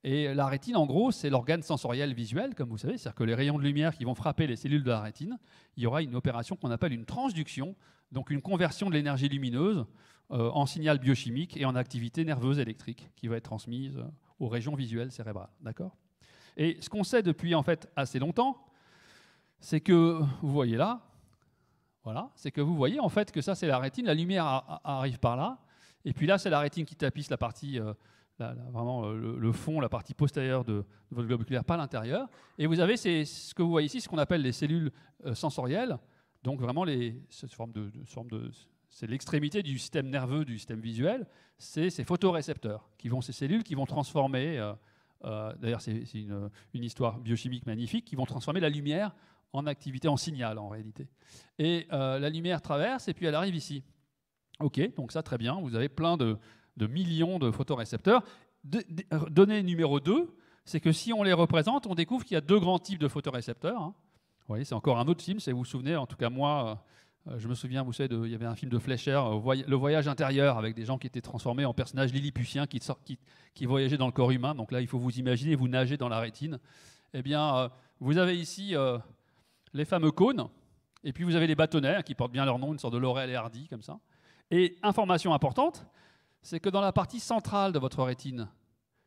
Et la rétine, en gros, c'est l'organe sensoriel visuel, comme vous savez, c'est-à-dire que les rayons de lumière qui vont frapper les cellules de la rétine, il y aura une opération qu'on appelle une transduction, donc une conversion de l'énergie lumineuse euh, en signal biochimique et en activité nerveuse électrique qui va être transmise euh, aux régions visuelles cérébrales. D'accord Et ce qu'on sait depuis en fait assez longtemps, c'est que, vous voyez là, voilà, c'est que vous voyez en fait que ça c'est la rétine, la lumière arrive par là, et puis là c'est la rétine qui tapisse la partie, euh, vraiment euh, le, fond, la partie postérieure de, votre globe oculaire, pas l'intérieur. Et vous avez ces, ce que vous voyez ici, ce qu'on appelle les cellules euh, sensorielles, donc vraiment les, formes de, c'est l'extrémité du système nerveux, du système visuel, c'est ces photorécepteurs qui vont ces cellules qui vont transformer. D'ailleurs, c'est une, histoire biochimique magnifique qui vont transformer la lumière en activité, en signal en réalité. Et euh, la lumière traverse et puis elle arrive ici. Ok, donc ça très bien, vous avez plein de, millions de photorécepteurs. De, euh, donnée numéro 2, c'est que si on les représente, on découvre qu'il y a deux grands types de photorécepteurs. Hein. Vous voyez, c'est encore un autre film, si vous vous souvenez, en tout cas moi, euh, je me souviens, vous savez, il y avait un film de Fleischer, Le voyage intérieur, avec des gens qui étaient transformés en personnages lilliputiens qui, sort, qui, voyageaient dans le corps humain. Donc là, il faut vous imaginer, vous nagez dans la rétine. Eh bien, vous avez ici les fameux cônes, et puis vous avez les bâtonnets, qui portent bien leur nom, une sorte de Laurel et Hardy, comme ça. Et information importante, c'est que dans la partie centrale de votre rétine,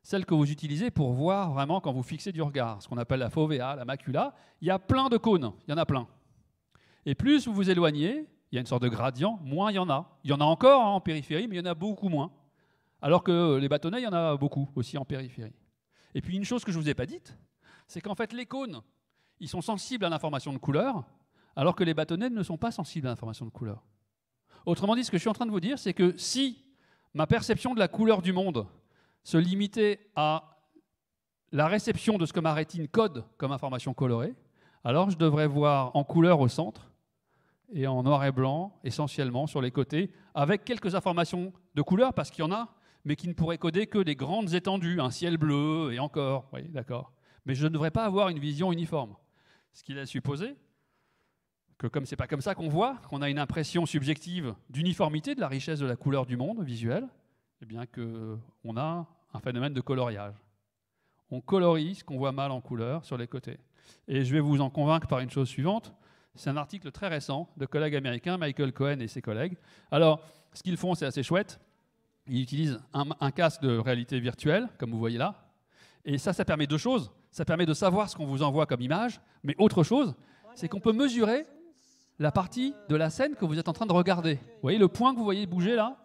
celle que vous utilisez pour voir vraiment quand vous fixez du regard, ce qu'on appelle la fovea, la macula, il y a plein de cônes, il y en a plein. Et plus vous vous éloignez, il y a une sorte de gradient, moins il y en a. Il y en a encore hein, en périphérie, mais il y en a beaucoup moins. Alors que les bâtonnets, il y en a beaucoup aussi en périphérie. Et puis une chose que je ne vous ai pas dite, c'est qu'en fait les cônes ils sont sensibles à l'information de couleur, alors que les bâtonnets ne sont pas sensibles à l'information de couleur. Autrement dit, ce que je suis en train de vous dire, c'est que si ma perception de la couleur du monde se limitait à la réception de ce que ma rétine code comme information colorée, alors je devrais voir en couleur au centre et en noir et blanc essentiellement sur les côtés, avec quelques informations de couleur, parce qu'il y en a, mais qui ne pourraient coder que des grandes étendues, un ciel bleu et encore, oui, d'accord. Mais je ne devrais pas avoir une vision uniforme. Ce qu'il a supposé, que comme c'est pas comme ça qu'on voit, qu'on a une impression subjective d'uniformité de la richesse de la couleur du monde visuel, eh bien que euh, on a un phénomène de coloriage. On colorise ce qu'on voit mal en couleur sur les côtés. Et je vais vous en convaincre par une chose suivante. C'est un article très récent de collègues américains, Michael Cohen et ses collègues. Alors, ce qu'ils font, c'est assez chouette. Ils utilisent un casque de réalité virtuelle, comme vous voyez là. Et ça, ça permet deux choses ça permet de savoir ce qu'on vous envoie comme image, mais autre chose, c'est qu'on peut mesurer la partie de la scène que vous êtes en train de regarder. Vous voyez le point que vous voyez bouger là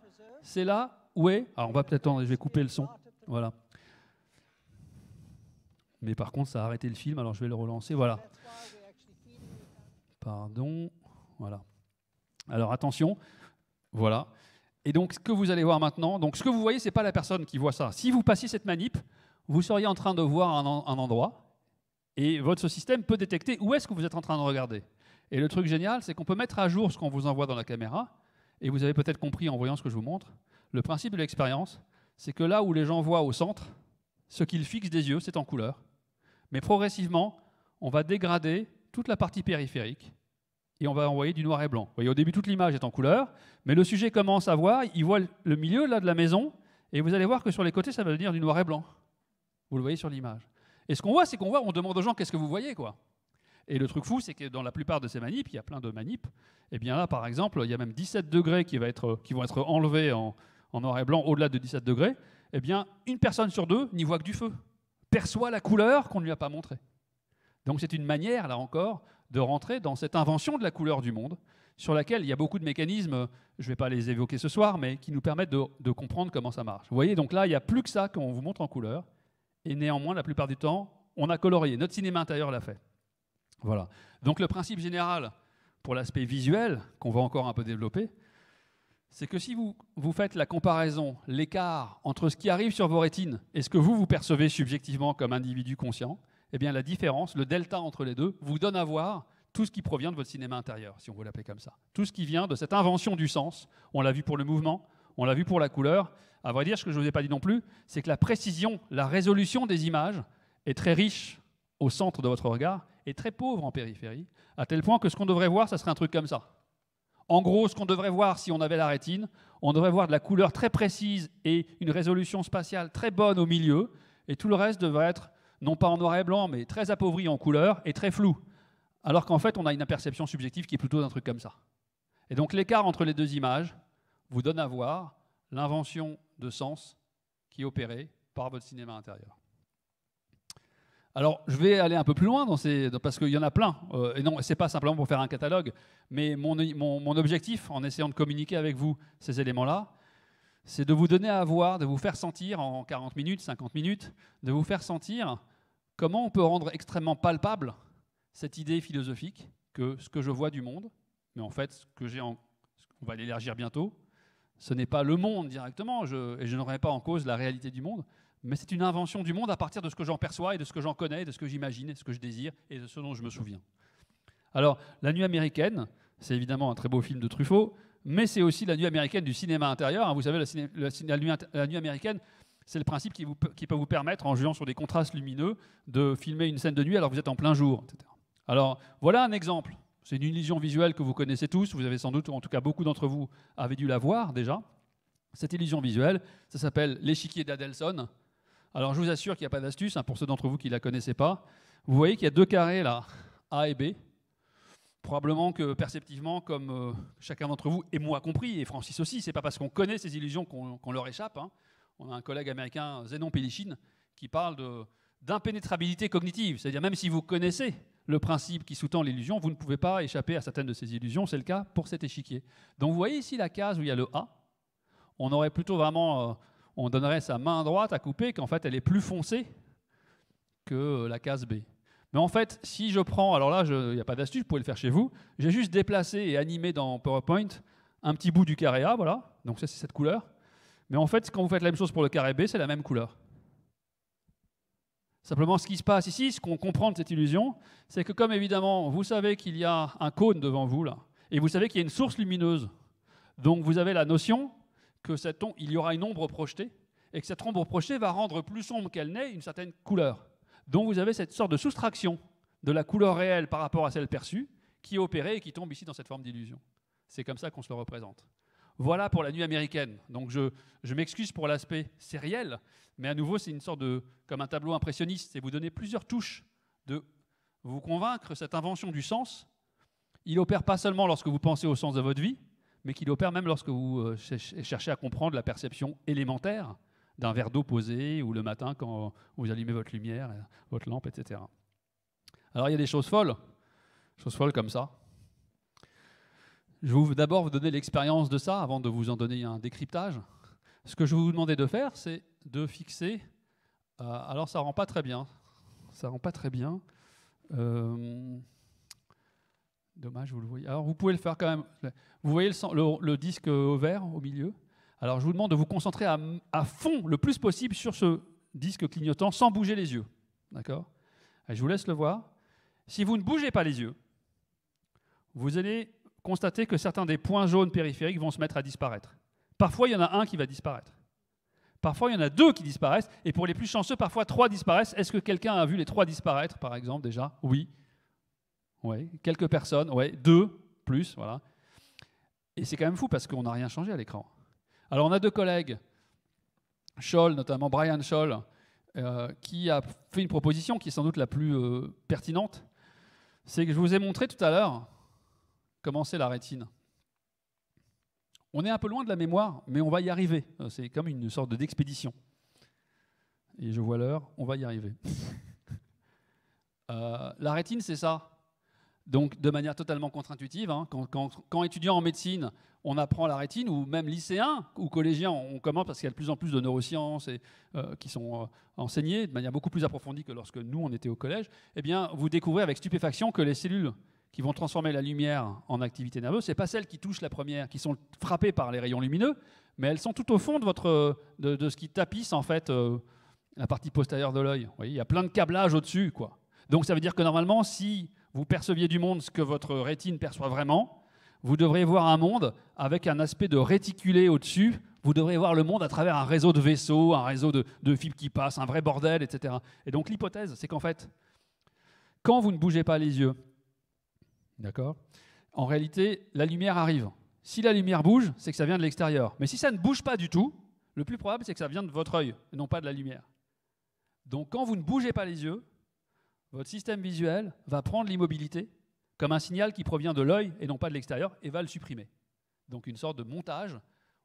C'est là où est. Alors ah, on va peut-être attendre, je vais couper le son. Voilà. Mais par contre, ça a arrêté le film, alors je vais le relancer. Voilà. Pardon. Voilà. Alors attention. Voilà. Et donc ce que vous allez voir maintenant, donc ce que vous voyez, c'est pas la personne qui voit ça. Si vous passez cette manip, vous seriez en train de voir un, endroit et votre système peut détecter où est-ce que vous êtes en train de regarder. Et le truc génial, c'est qu'on peut mettre à jour ce qu'on vous envoie dans la caméra, et vous avez peut-être compris en voyant ce que je vous montre, le principe de l'expérience, c'est que là où les gens voient au centre, ce qu'ils fixent des yeux, c'est en couleur. Mais progressivement, on va dégrader toute la partie périphérique et on va envoyer du noir et blanc. Vous voyez, au début, toute l'image est en couleur, mais le sujet commence à voir, il voit le milieu là, de la maison, et vous allez voir que sur les côtés, ça va devenir du noir et blanc. Vous le voyez sur l'image. Et ce qu'on voit, c'est qu'on voit, on demande aux gens qu'est-ce que vous voyez, quoi. Et le truc fou, c'est que dans la plupart de ces manips, il y a plein de manips. Et eh bien là, par exemple, il y a même 17 degrés qui, va être, qui vont être enlevés en, noir et blanc au-delà de 17 degrés. Et eh bien, une personne sur deux n'y voit que du feu, perçoit la couleur qu'on ne lui a pas montrée. Donc c'est une manière, là encore, de rentrer dans cette invention de la couleur du monde, sur laquelle il y a beaucoup de mécanismes, je ne vais pas les évoquer ce soir, mais qui nous permettent de, de comprendre comment ça marche. Vous voyez, donc là, il n'y a plus que ça qu'on vous montre en couleur et néanmoins, la plupart du temps, on a colorié. Notre cinéma intérieur l'a fait. Voilà. Donc le principe général pour l'aspect visuel, qu'on va encore un peu développer, c'est que si vous, vous faites la comparaison, l'écart entre ce qui arrive sur vos rétines et ce que vous, vous percevez subjectivement comme individu conscient, eh bien la différence, le delta entre les deux, vous donne à voir tout ce qui provient de votre cinéma intérieur, si on veut l'appeler comme ça. Tout ce qui vient de cette invention du sens, on l'a vu pour le mouvement, on l'a vu pour la couleur. À vrai dire, ce que je ne vous ai pas dit non plus, c'est que la précision, la résolution des images est très riche au centre de votre regard et très pauvre en périphérie, à tel point que ce qu'on devrait voir, ça serait un truc comme ça. En gros, ce qu'on devrait voir si on avait la rétine, on devrait voir de la couleur très précise et une résolution spatiale très bonne au milieu, et tout le reste devrait être non pas en noir et blanc, mais très appauvri en couleur et très flou. Alors qu'en fait, on a une perception subjective qui est plutôt un truc comme ça. Et donc l'écart entre les deux images, vous donne à voir l'invention de sens qui est par votre cinéma intérieur. Alors, je vais aller un peu plus loin dans ces, parce qu'il y en a plein. Euh, et non, ce n'est pas simplement pour faire un catalogue, mais mon, mon, mon objectif en essayant de communiquer avec vous ces éléments-là, c'est de vous donner à voir, de vous faire sentir en 40 minutes, 50 minutes, de vous faire sentir comment on peut rendre extrêmement palpable cette idée philosophique que ce que je vois du monde, mais en fait, ce que j'ai on va l'élargir bientôt, ce n'est pas le monde directement, et je n'aurais pas en cause la réalité du monde, mais c'est une invention du monde à partir de ce que j'en perçois et de ce que j'en connais, de ce que j'imagine, de ce que je désire, et de ce dont je me souviens. Alors, La Nuit américaine, c'est évidemment un très beau film de Truffaut, mais c'est aussi La Nuit américaine du cinéma intérieur. Hein, vous savez, la, la, nuit, américaine, c'est le principe qui, qui, peut vous permettre, en jouant sur des contrastes lumineux, de filmer une scène de nuit alors que vous êtes en plein jour. Etc. Alors voilà un exemple c'est une illusion visuelle que vous connaissez tous, vous avez sans doute, en tout cas beaucoup d'entre vous, avaient dû la voir déjà. Cette illusion visuelle, ça s'appelle l'échiquier d'Adelson. Alors je vous assure qu'il n'y a pas d'astuce, hein, pour ceux d'entre vous qui ne la connaissaient pas. Vous voyez qu'il y a deux carrés là, A et B. Probablement que perceptivement, comme euh, chacun d'entre vous, et moi compris, et Francis aussi, c'est pas parce qu'on connaît ces illusions qu'on leur échappe. Hein. On a un collègue américain, Zenon Pélichine, qui parle d'impénétrabilité cognitive. C'est-à-dire même si vous connaissez le principe qui sous-tend l'illusion, vous ne pouvez pas échapper à certaines de ces illusions, c'est le cas pour cet échiquier. Donc vous voyez ici la case où il y a le A, on aurait plutôt vraiment, euh, on donnerait sa main droite à couper, qu'en fait elle est plus foncée que euh, la case B. Mais en fait, si je prends, alors là, il n'y a pas d'astuce, vous pouvez le faire chez vous, j'ai juste déplacé et animé dans PowerPoint un petit bout du carré A, voilà, donc ça c'est cette couleur. Mais en fait, quand vous faites la même chose pour le carré B, c'est la même couleur. Simplement, ce qui se passe ici, ce qu'on comprend de cette illusion, c'est que comme évidemment, vous savez qu'il y a un cône devant vous, là, et vous savez qu'il y a une source lumineuse, donc vous avez la notion que il y aura une ombre projetée, et que cette ombre projetée va rendre plus sombre qu'elle n'est une certaine couleur. Donc vous avez cette sorte de soustraction de la couleur réelle par rapport à celle perçue, qui est opérée et qui tombe ici dans cette forme d'illusion. C'est comme ça qu'on se le représente. Voilà pour la nuit américaine. Donc je, m'excuse pour l'aspect sériel, mais à nouveau, c'est une sorte de. comme un tableau impressionniste. C'est vous donner plusieurs touches de vous convaincre cette invention du sens. Il opère pas seulement lorsque vous pensez au sens de votre vie, mais qu'il opère même lorsque vous euh, cherchez à comprendre la perception élémentaire d'un verre d'eau posé ou le matin quand vous allumez votre lumière, euh, votre lampe, etc. Alors il y a des choses folles, choses folles comme ça. Je vais d'abord vous donner l'expérience de ça avant de vous en donner un décryptage. Ce que je vais vous demander de faire, c'est de fixer. Euh, alors ça rend pas très bien. Ça rend pas très bien. Euh, dommage, vous le voyez. Alors vous pouvez le faire quand même. Vous voyez le, disque vert au milieu. Alors je vous demande de vous concentrer à, à, fond le plus possible sur ce disque clignotant sans bouger les yeux. D'accord Je vous laisse le voir. Si vous ne bougez pas les yeux, vous allez constater que certains des points jaunes périphériques vont se mettre à disparaître. Parfois, il y en a un qui va disparaître. Parfois, il y en a deux qui disparaissent. Et pour les plus chanceux, parfois, trois disparaissent. Est-ce que quelqu'un a vu les trois disparaître, par exemple, déjà Oui. Oui. Quelques personnes. Oui. Deux, plus, voilà. Et c'est quand même fou parce qu'on n'a rien changé à l'écran. Alors, on a deux collègues, Scholl, notamment Brian Scholl, euh, qui a fait une proposition qui est sans doute la plus euh, pertinente. C'est que je vous ai montré tout à l'heure commencer la rétine. On est un peu loin de la mémoire, mais on va y arriver. Euh, c'est comme une sorte d'expédition. Et je vois l'heure, on va y arriver. Euh, la rétine, c'est ça. Donc, de manière totalement contre-intuitive, hein, quand, étudiant en médecine, on apprend la rétine, ou même lycéen ou collégien, on commence parce qu'il y a de plus en plus de neurosciences euh, qui sont enseignées de manière beaucoup plus approfondie que lorsque nous, on était au collège, eh bien, vous découvrez avec stupéfaction que les cellules qui vont transformer la lumière en activité nerveuse, ce n'est pas celles qui touchent la première, qui sont frappées par les rayons lumineux, mais elles sont tout au fond de, votre, de, ce qui tapisse en fait euh, la partie postérieure de l'œil. Il y a plein de câblages au-dessus. quoi. Donc ça veut dire que normalement, si vous perceviez du monde ce que votre rétine perçoit vraiment, vous devriez voir un monde avec un aspect de réticulé au-dessus. Vous devriez voir le monde à travers un réseau de vaisseaux, un réseau de, de fibres qui passent, un vrai bordel, etc. Et donc l'hypothèse, c'est qu'en fait, quand vous ne bougez pas les yeux, D'accord En réalité, la lumière arrive. Si la lumière bouge, c'est que ça vient de l'extérieur. Mais si ça ne bouge pas du tout, le plus probable, c'est que ça vient de votre œil, et non pas de la lumière. Donc quand vous ne bougez pas les yeux, votre système visuel va prendre l'immobilité comme un signal qui provient de l'œil et non pas de l'extérieur et va le supprimer. Donc une sorte de montage.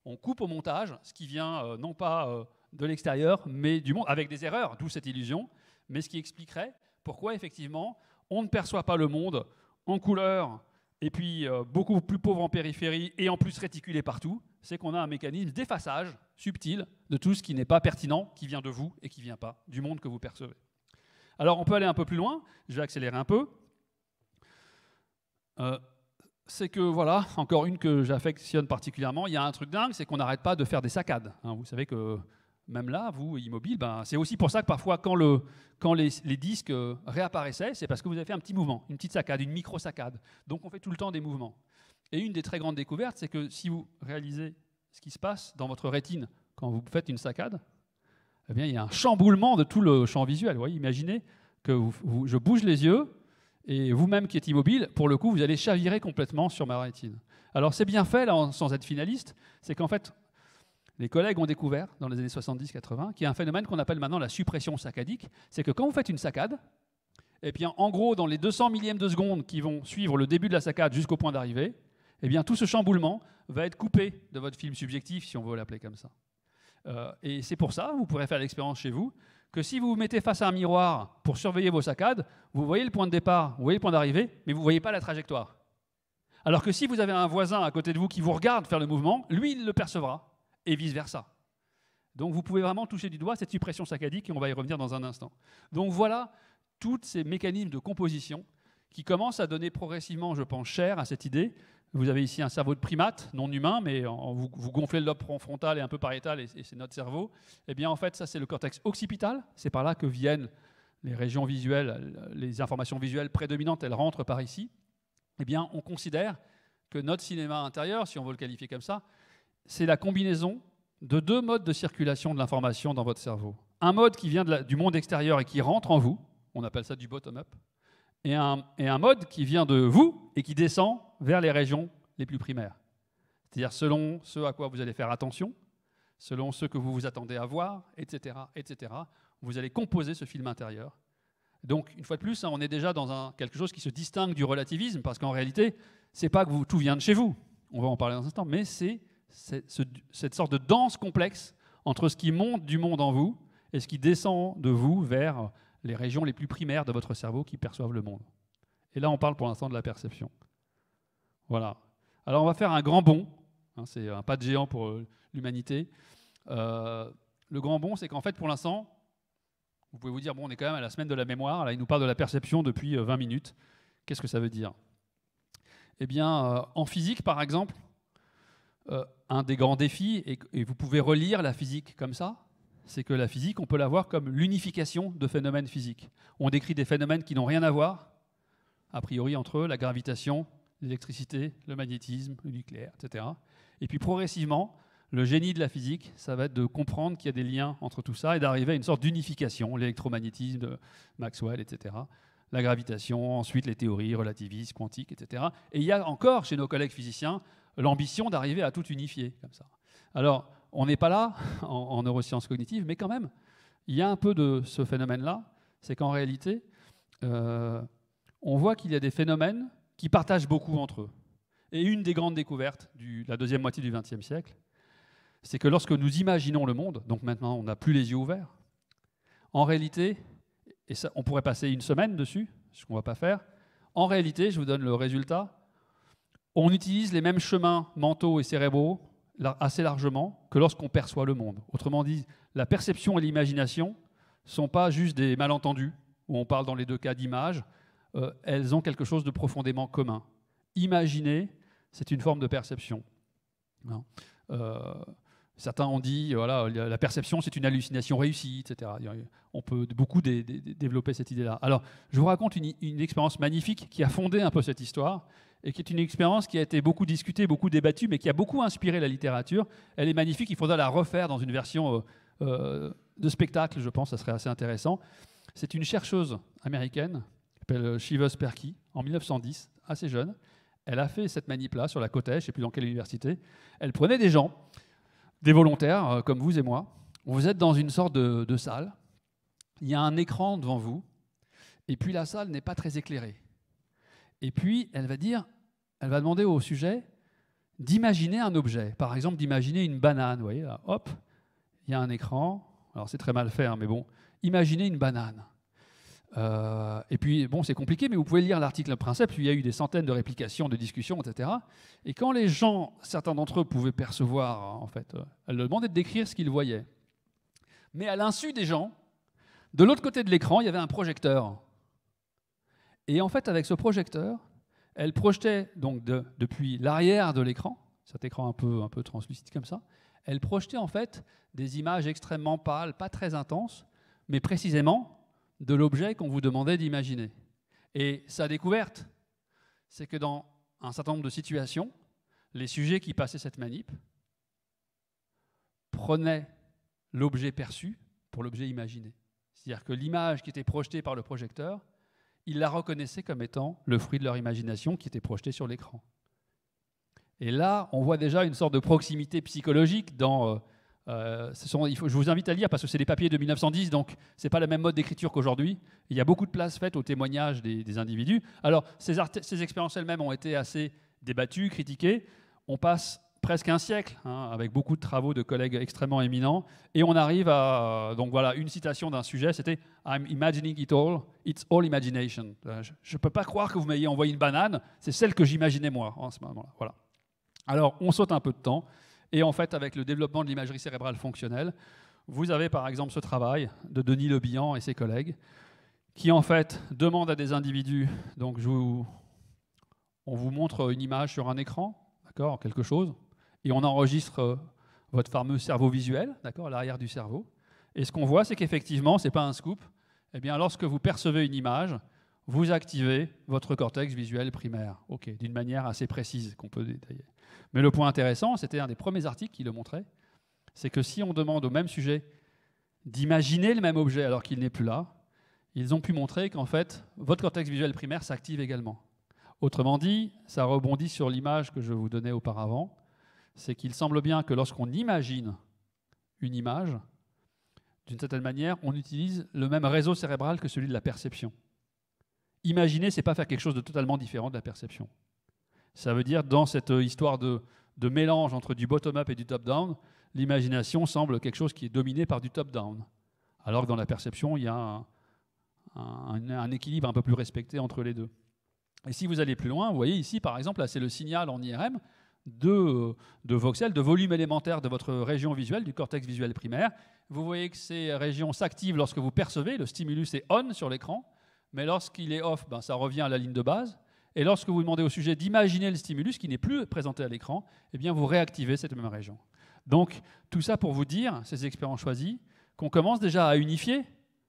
On coupe au montage ce qui vient euh, non pas euh, de l'extérieur, mais du monde, avec des erreurs, d'où cette illusion, mais ce qui expliquerait pourquoi effectivement on ne perçoit pas le monde en couleur et puis euh, beaucoup plus pauvre en périphérie et en plus réticulé partout, c'est qu'on a un mécanisme d'effaçage subtil de tout ce qui n'est pas pertinent, qui vient de vous et qui vient pas du monde que vous percevez. Alors on peut aller un peu plus loin, je vais accélérer un peu. Euh, c'est que voilà, encore une que j'affectionne particulièrement, il y a un truc dingue, c'est qu'on n'arrête pas de faire des saccades. Hein. vous savez que même là, vous, immobile, ben, c'est aussi pour ça que parfois, quand, les, disques euh, réapparaissaient, c'est parce que vous avez fait un petit mouvement, une petite saccade, une micro-saccade. Donc on fait tout le temps des mouvements. Et une des très grandes découvertes, c'est que si vous réalisez ce qui se passe dans votre rétine quand vous faites une saccade, eh bien, il y a un chamboulement de tout le champ visuel. Vous imaginez que je bouge les yeux, et vous-même qui êtes immobile, pour le coup, vous allez chavirer complètement sur ma rétine. Alors c'est bien fait, sans être finaliste, c'est qu'en fait, les collègues ont découvert dans les années 70-80 qu'il y a un phénomène qu'on appelle maintenant la suppression saccadique. C'est que quand vous faites une saccade, et eh bien, en gros, dans les 200 millièmes de seconde qui vont suivre le début de la saccade jusqu'au point d'arrivée, eh bien, tout ce chamboulement va être coupé de votre film subjectif, si on veut l'appeler comme ça. Euh, et c'est pour ça, vous pourrez faire l'expérience chez vous, que si vous vous mettez face à un miroir pour surveiller vos saccades, vous voyez le point de départ, vous voyez le point d'arrivée, mais vous ne voyez pas la trajectoire. Alors que si vous avez un voisin à côté de vous qui vous regarde faire le mouvement, lui, il le percevra et vice-versa. Donc vous pouvez vraiment toucher du doigt cette suppression saccadique, et on va y revenir dans un instant. Donc voilà tous ces mécanismes de composition qui commencent à donner progressivement, je pense, cher à cette idée. Vous avez ici un cerveau de primate, non humain, mais vous, vous, gonflez le lobe frontal et un peu pariétal, et, et c'est notre cerveau. Eh bien, en fait, ça, c'est le cortex occipital. C'est par là que viennent les régions visuelles, les informations visuelles prédominantes, elles rentrent par ici. Eh bien, on considère que notre cinéma intérieur, si on veut le qualifier comme ça, c'est la combinaison de deux modes de circulation de l'information dans votre cerveau. Un mode qui vient du monde extérieur et qui rentre en vous, on appelle ça du bottom-up, et un, mode qui vient de vous et qui descend vers les régions les plus primaires. C'est-à-dire selon ce à quoi vous allez faire attention, selon ce que vous vous attendez à voir, etc., etc., vous allez composer ce film intérieur. Donc, une fois de plus, hein, on est déjà dans quelque chose qui se distingue du relativisme, parce qu'en réalité, c'est pas que tout vient de chez vous, on va en parler dans un instant, mais c'est cette, sorte de danse complexe entre ce qui monte du monde en vous et ce qui descend de vous vers les régions les plus primaires de votre cerveau qui perçoivent le monde. Et là, on parle pour l'instant de la perception. Voilà. Alors, on va faire un grand bond. Hein, c'est un pas de géant pour euh, l'humanité. Euh, le grand bond, c'est qu'en fait, pour l'instant, vous pouvez vous dire, bon, on est quand même à la semaine de la mémoire. Là, il nous parle de la perception depuis 20 euh, minutes. Qu'est-ce que ça veut dire Eh bien, en physique, par exemple, un des grands défis, et, vous pouvez relire la physique comme ça, c'est que la physique, on peut la voir comme l'unification de phénomènes physiques. On décrit des phénomènes qui n'ont rien à voir, a priori, entre eux, la gravitation, l'électricité, le magnétisme, le nucléaire, etc. Et puis progressivement, le génie de la physique, ça va être de comprendre qu'il y a des liens entre tout ça et d'arriver à une sorte d'unification, l'électromagnétisme de Maxwell, etc. La gravitation, ensuite les théories relativistes, quantiques, etc. Et il y a encore chez nos collègues physiciens l'ambition d'arriver à tout unifier comme ça. Alors, on n'est pas là en, neurosciences cognitives, mais quand même, il y a un peu de ce phénomène-là, c'est qu'en réalité, euh, on voit qu'il y a des phénomènes qui partagent beaucoup entre eux. Et une des grandes découvertes de la deuxième moitié du XXe siècle, c'est que lorsque nous imaginons le monde, donc maintenant on n'a plus les yeux ouverts, en réalité, et on pourrait passer une semaine dessus, ce qu'on ne va pas faire, en réalité, je vous donne le résultat, on utilise les mêmes chemins mentaux et cérébraux assez largement que lorsqu'on perçoit le monde. Autrement dit, la perception et l'imagination ne sont pas juste des malentendus, où on parle dans les deux cas d'images, euh, elles ont quelque chose de profondément commun. Imaginer, c'est une forme de perception. Hein. Euh, certains ont dit, voilà, la perception, c'est une hallucination réussie, etc. On peut beaucoup développer cette idée-là. Alors, je vous raconte une expérience magnifique qui a fondé un peu cette histoire et qui est une expérience qui a été beaucoup discutée, beaucoup débattue, mais qui a beaucoup inspiré la littérature. Elle est magnifique, il faudra la refaire dans une version euh, euh, de spectacle, je pense, ça serait assez intéressant. C'est une chercheuse américaine, qui s'appelle euh, Shiva Perky, en 1910, assez jeune. Elle a fait cette manip-là sur la côte je ne sais plus dans quelle université. Elle prenait des gens, des volontaires comme vous et moi. Vous êtes dans une sorte de, de salle, il y a un écran devant vous, et puis la salle n'est pas très éclairée. Et puis, elle va dire, elle va demander au sujet d'imaginer un objet. Par exemple, d'imaginer une banane. Vous voyez, là, hop, il y a un écran. Alors c'est très mal fait, hein, mais bon, imaginez une banane. Euh, et puis, bon, c'est compliqué, mais vous pouvez lire l'article principe. Il y a eu des centaines de réplications, de discussions, etc. Et quand les gens, certains d'entre eux pouvaient percevoir, en fait, euh, elle leur demandait de décrire ce qu'ils voyaient. Mais à l'insu des gens, de l'autre côté de l'écran, il y avait un projecteur. Et en fait, avec ce projecteur, elle projetait donc depuis l'arrière de l'écran, cet écran un peu, un peu translucide comme ça, elle projetait en fait des images extrêmement pâles, pas très intenses, mais précisément de l'objet qu'on vous demandait d'imaginer. Et sa découverte, c'est que dans un certain nombre de situations, les sujets qui passaient cette manip prenaient l'objet perçu pour l'objet imaginé. C'est-à-dire que l'image qui était projetée par le projecteur ils la reconnaissaient comme étant le fruit de leur imagination qui était projetée sur l'écran. Et là, on voit déjà une sorte de proximité psychologique dans... Euh, euh, ce sont, il faut, je vous invite à lire parce que c'est des papiers de 1910, donc c'est pas le même mode d'écriture qu'aujourd'hui. Il y a beaucoup de place faite au témoignage des, individus. Alors, ces, ces expériences elles-mêmes ont été assez débattues, critiquées. On passe presque un siècle, hein, avec beaucoup de travaux de collègues extrêmement éminents, et on arrive à donc voilà une citation d'un sujet, c'était I'm imagining it all, it's all imagination. Euh, je ne peux pas croire que vous m'ayez envoyé une banane, c'est celle que j'imaginais moi en ce moment-là. Alors on saute un peu de temps, et en fait avec le développement de l'imagerie cérébrale fonctionnelle, vous avez par exemple ce travail de Denis Le Bihan et ses collègues, qui en fait demande à des individus, donc on vous montre une image sur un écran, d'accord, quelque chose, et on enregistre euh, votre fameux cerveau visuel, d'accord, l'arrière du cerveau. Et ce qu'on voit, c'est qu'effectivement, ce n'est pas un scoop. Eh bien, lorsque vous percevez une image, vous activez votre cortex visuel primaire, d'une manière assez précise qu'on peut détailler. Mais le point intéressant, c'était un des premiers articles qui le montrait, c'est que si on demande au même sujet d'imaginer le même objet alors qu'il n'est plus là, ils ont pu montrer qu'en fait, votre cortex visuel primaire s'active également. Autrement dit, ça rebondit sur l'image que je vous donnais auparavant c'est qu'il semble bien que lorsqu'on imagine une image, d'une certaine manière, on utilise le même réseau cérébral que celui de la perception. Imaginer, c'est pas faire quelque chose de totalement différent de la perception. Ça veut dire, dans cette euh, histoire de, mélange entre du bottom-up et du top-down, l'imagination semble quelque chose qui est dominé par du top-down. Alors que dans la perception, il y a un, un, équilibre un peu plus respecté entre les deux. Et si vous allez plus loin, vous voyez ici, par exemple, là, c'est le signal en IRM de, euh, de voxels, de volume élémentaire de votre région visuelle, du cortex visuel primaire. Vous voyez que ces régions s'activent lorsque vous percevez, le stimulus est on sur l'écran, mais lorsqu'il est off, ben, ça revient à la ligne de base. Et lorsque vous demandez au sujet d'imaginer le stimulus qui n'est plus présenté à l'écran, eh bien vous réactivez cette même région. Donc tout ça pour vous dire, ces expériences choisies, qu'on commence déjà à unifier.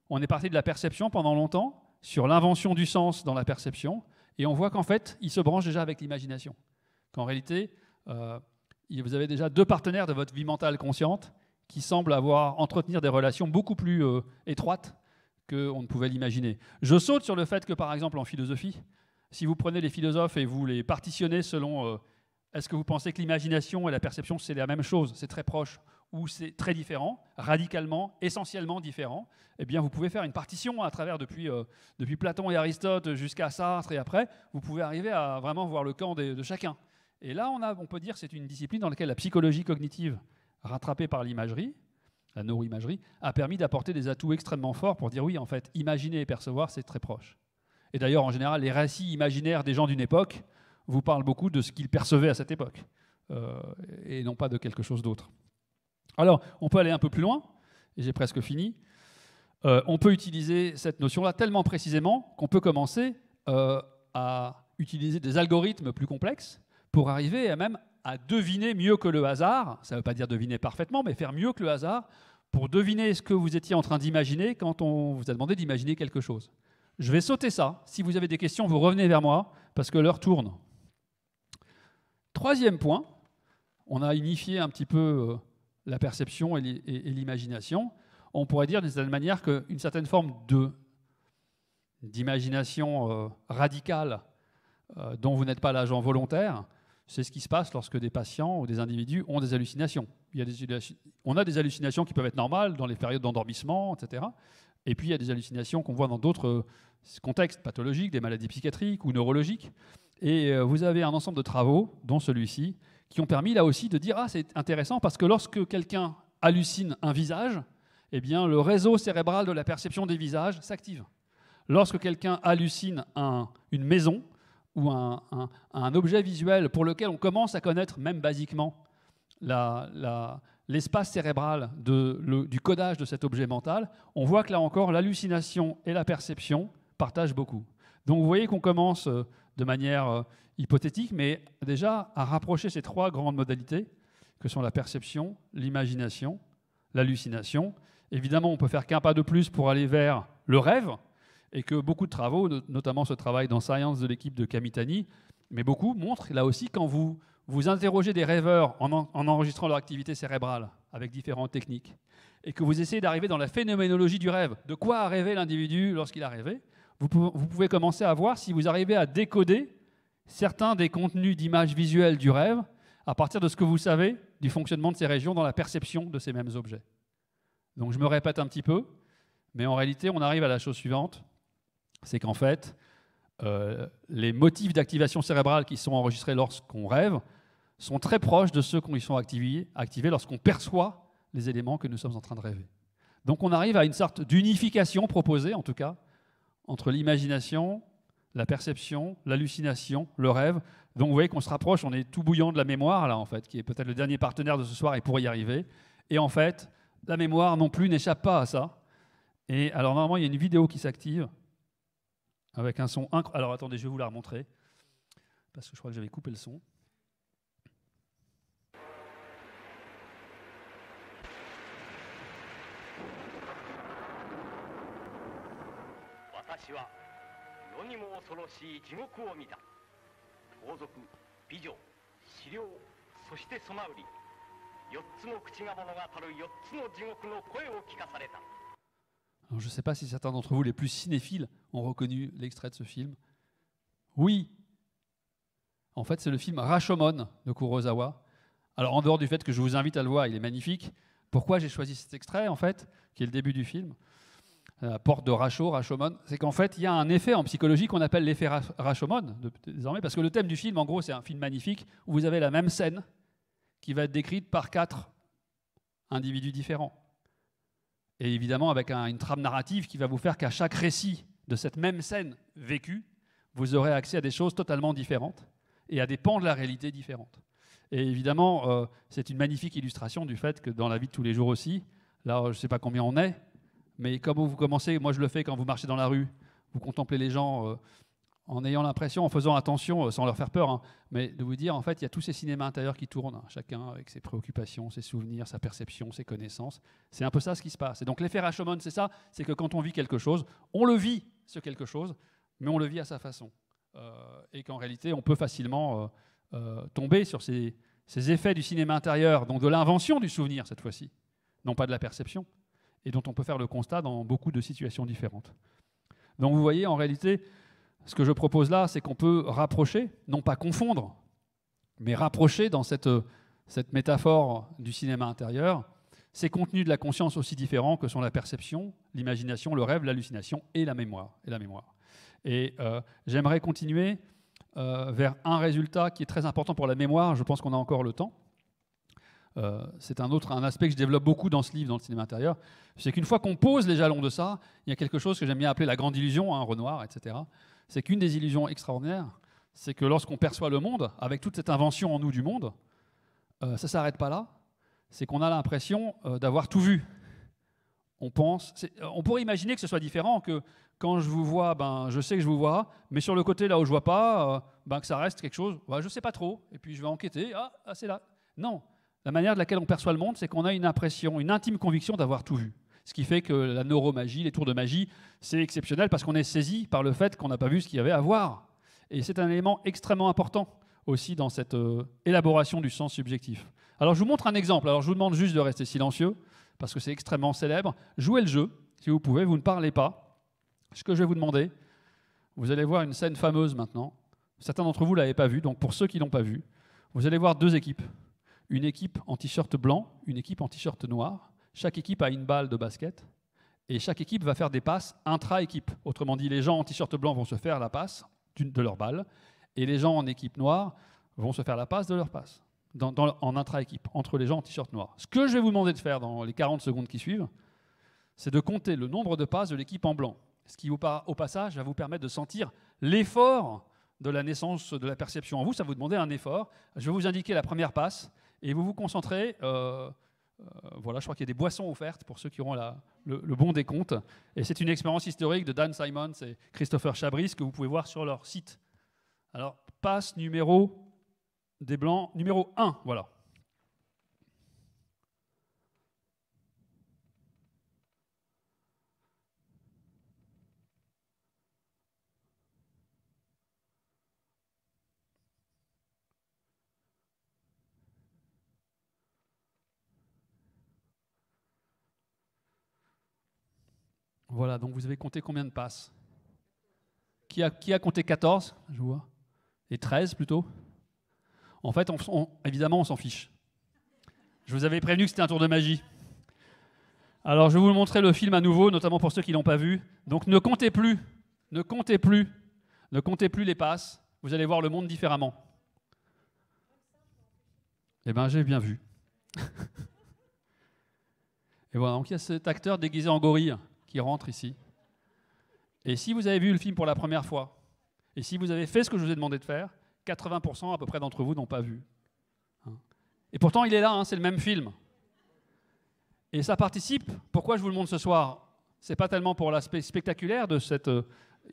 On est parti de la perception pendant longtemps, sur l'invention du sens dans la perception, et on voit qu'en fait, il se branche déjà avec l'imagination. Qu'en réalité, euh, vous avez déjà deux partenaires de votre vie mentale consciente qui semblent avoir entretenir des relations beaucoup plus euh, étroites qu'on ne pouvait l'imaginer. Je saute sur le fait que, par exemple, en philosophie, si vous prenez les philosophes et vous les partitionnez selon euh, est-ce que vous pensez que l'imagination et la perception, c'est la même chose, c'est très proche, ou c'est très différent, radicalement, essentiellement différent, eh bien, vous pouvez faire une partition à travers, depuis, depuis Platon et Aristote jusqu'à Sartre et après, vous pouvez arriver à vraiment voir le camp de chacun. Et là, on, peut dire que c'est une discipline dans laquelle la psychologie cognitive, rattrapée par l'imagerie, la neuroimagerie, a permis d'apporter des atouts extrêmement forts pour dire oui, en fait, imaginer et percevoir, c'est très proche. Et d'ailleurs, en général, les récits imaginaires des gens d'une époque vous parlent beaucoup de ce qu'ils percevaient à cette époque, euh, et non pas de quelque chose d'autre. Alors, on peut aller un peu plus loin, et j'ai presque fini. Euh, on peut utiliser cette notion-là tellement précisément qu'on peut commencer euh, à utiliser des algorithmes plus complexes pour arriver à même à deviner mieux que le hasard, ça ne veut pas dire deviner parfaitement, mais faire mieux que le hasard, pour deviner ce que vous étiez en train d'imaginer quand on vous a demandé d'imaginer quelque chose. Je vais sauter ça. Si vous avez des questions, vous revenez vers moi, parce que l'heure tourne. Troisième point, on a unifié un petit peu euh, la perception et l'imagination. On pourrait dire d'une certaine manière qu'une certaine forme d'imagination euh, radicale euh, dont vous n'êtes pas l'agent volontaire c'est ce qui se passe lorsque des patients ou des individus ont des hallucinations. on a des hallucinations qui peuvent être normales dans les périodes d'endormissement, etc. Et puis il y a des hallucinations qu'on voit dans d'autres euh, contextes pathologiques, des maladies psychiatriques ou neurologiques. Et euh, vous avez un ensemble de travaux, dont celui-ci, qui ont permis là aussi de dire Ah, c'est intéressant parce que lorsque quelqu'un hallucine un visage, eh bien, le réseau cérébral de la perception des visages s'active. Lorsque quelqu'un hallucine une maison, ou un, objet visuel pour lequel on commence à connaître même basiquement l'espace cérébral du codage de cet objet mental, on voit que là encore, l'hallucination et la perception partagent beaucoup. Donc vous voyez qu'on commence euh, de manière euh, hypothétique, mais déjà à rapprocher ces trois grandes modalités, que sont la perception, l'imagination, l'hallucination. Évidemment, on peut faire qu'un pas de plus pour aller vers le rêve, et que beaucoup de travaux, notamment ce travail dans Science de l'équipe de Kamitani, mais beaucoup montrent là aussi quand vous vous interrogez des rêveurs en, enregistrant leur activité cérébrale avec différentes techniques, et que vous essayez d'arriver dans la phénoménologie du rêve, de quoi a rêvé l'individu lorsqu'il a rêvé, vous vous pouvez commencer à voir si vous arrivez à décoder certains des contenus d'images visuelles du rêve à partir de ce que vous savez du fonctionnement de ces régions dans la perception de ces mêmes objets. Donc je me répète un petit peu, mais en réalité on arrive à la chose suivante, c'est qu'en fait, euh, les motifs d'activation cérébrale qui sont enregistrés lorsqu'on rêve sont très proches de ceux qui sont activés, activés lorsqu'on perçoit les éléments que nous sommes en train de rêver. Donc on arrive à une sorte d'unification proposée, en tout cas, entre l'imagination, la perception, l'hallucination, le rêve. Donc vous voyez qu'on se rapproche, on est tout bouillant de la mémoire, là, en fait, qui est peut-être le dernier partenaire de ce soir et pour y arriver. Et en fait, la mémoire non plus n'échappe pas à ça. Et alors normalement, il y a une vidéo qui s'active. avec un son incroyable. Alors attendez, je vais vous la remontrer, parce que je crois que j'avais coupé le son.4 つの口が物語る4つの地獄の声を聞かされた je ne sais pas si certains d'entre vous, les plus cinéphiles, ont reconnu l'extrait de ce film. Oui, en fait, c'est le film Rashomon de Kurosawa. Alors, en dehors du fait que je vous invite à le voir, il est magnifique. Pourquoi j'ai choisi cet extrait, en fait, qui est le début du film euh, la porte de Racho, Rashomon, c'est qu'en fait, il y a un effet en psychologie qu'on appelle l'effet Rashomon, désormais, parce que le thème du film, en gros, c'est un film magnifique où vous avez la même scène qui va être décrite par quatre individus différents. Et évidemment, avec une trame narrative qui va vous faire qu'à chaque récit de cette même scène vécue, vous aurez accès à des choses totalement différentes et à des pans de la réalité différentes. Et évidemment, euh, c'est une magnifique illustration du fait que dans la vie de tous les jours aussi, là, je ne sais pas combien on est, mais comme vous commencez, moi je le fais quand vous marchez dans la rue, vous contemplez les gens, euh, en ayant l'impression, en faisant attention, euh, sans leur faire peur, hein, mais de vous dire, en fait, il y a tous ces cinémas intérieurs qui tournent, hein, chacun avec ses préoccupations, ses souvenirs, sa perception, ses connaissances. C'est un peu ça ce qui se passe. Et donc l'effet Rashomon, c'est ça, c'est que quand on vit quelque chose, on le vit, ce quelque chose, mais on le vit à sa façon. Euh, et qu'en réalité, on peut facilement euh, tomber sur ces, ces effets du cinéma intérieur, donc de l'invention du souvenir cette fois-ci, non pas de la perception, et dont on peut faire le constat dans beaucoup de situations différentes. Donc vous voyez, en réalité, ce que je propose là, c'est qu'on peut rapprocher, non pas confondre, mais rapprocher dans cette, cette métaphore du cinéma intérieur, ces contenus de la conscience aussi différents que sont la perception, l'imagination, le rêve, l'hallucination et la mémoire. Et, la mémoire. et euh, j'aimerais continuer euh, vers un résultat qui est très important pour la mémoire, je pense qu'on a encore le temps. Euh, c'est un autre un aspect que je développe beaucoup dans ce livre, dans le cinéma intérieur, c'est qu'une fois qu'on pose les jalons de ça, il y a quelque chose que j'aime bien appeler la grande illusion, hein, Renoir, etc c'est qu'une des illusions extraordinaires, c'est que lorsqu'on perçoit le monde, avec toute cette invention en nous du monde, euh, ça ne s'arrête pas là, c'est qu'on a l'impression euh, d'avoir tout vu. On pense, euh, on pourrait imaginer que ce soit différent, que quand je vous vois, ben, je sais que je vous vois, mais sur le côté là où je vois pas, ben, que ça reste quelque chose, ben, je ne sais pas trop, et puis je vais enquêter, ah, ah c'est là. Non, la manière de laquelle on perçoit le monde, c'est qu'on a une impression, une intime conviction d'avoir tout vu. Ce qui fait que la neuromagie, les tours de magie, c'est exceptionnel parce qu'on est saisi par le fait qu'on n'a pas vu ce qu'il y avait à voir. Et c'est un élément extrêmement important aussi dans cette euh, élaboration du sens subjectif. Alors je vous montre un exemple. Alors je vous demande juste de rester silencieux parce que c'est extrêmement célèbre. Jouez le jeu, si vous pouvez, vous ne parlez pas. Ce que je vais vous demander, vous allez voir une scène fameuse maintenant. Certains d'entre vous ne l'avaient pas vue, donc pour ceux qui ne l'ont pas vue, vous allez voir deux équipes. Une équipe en t-shirt blanc, une équipe en t-shirt noir chaque équipe a une balle de basket et chaque équipe va faire des passes intra-équipe. Autrement dit, les gens en t-shirt blanc vont se faire la passe de leur balle et les gens en équipe noire vont se faire la passe de leur passe en intra-équipe, entre les gens en t-shirt noir. Ce que je vais vous demander de faire dans les 40 secondes qui suivent, c'est de compter le nombre de passes de l'équipe en blanc. Ce qui, au, passage, va vous permettre de sentir l'effort de la naissance de la perception en vous. Ça va vous demander un effort. Je vais vous indiquer la première passe et vous vous concentrez. Euh, euh, voilà, je crois qu'il y a des boissons offertes pour ceux qui auront le, bon bon décompte. Et c'est une expérience historique de Dan Simons et Christopher Chabris que vous pouvez voir sur leur site. Alors, passe numéro des Blancs, numéro 1, voilà. Voilà, donc vous avez compté combien de passes qui a, qui a compté 14 Je vois. Et 13 plutôt En fait, on, évidemment, on s'en fiche. Je vous avais prévenu que c'était un tour de magie. Alors, je vais vous montrer le film à nouveau, notamment pour ceux qui ne l'ont pas vu. Donc, ne comptez plus, ne comptez plus, ne comptez plus les passes. Vous allez voir le monde différemment. Eh bien, j'ai bien vu. Et voilà, donc il y a cet acteur déguisé en gorille qui rentre ici. Et si vous avez vu le film pour la première fois, et si vous avez fait ce que je vous ai demandé de faire, 80% à peu près d'entre vous n'ont pas vu. Hein. Et pourtant, il est là, hein, c'est le même film. Et ça participe. Pourquoi je vous le montre ce soir C'est pas tellement pour l'aspect spectaculaire de cette. Euh,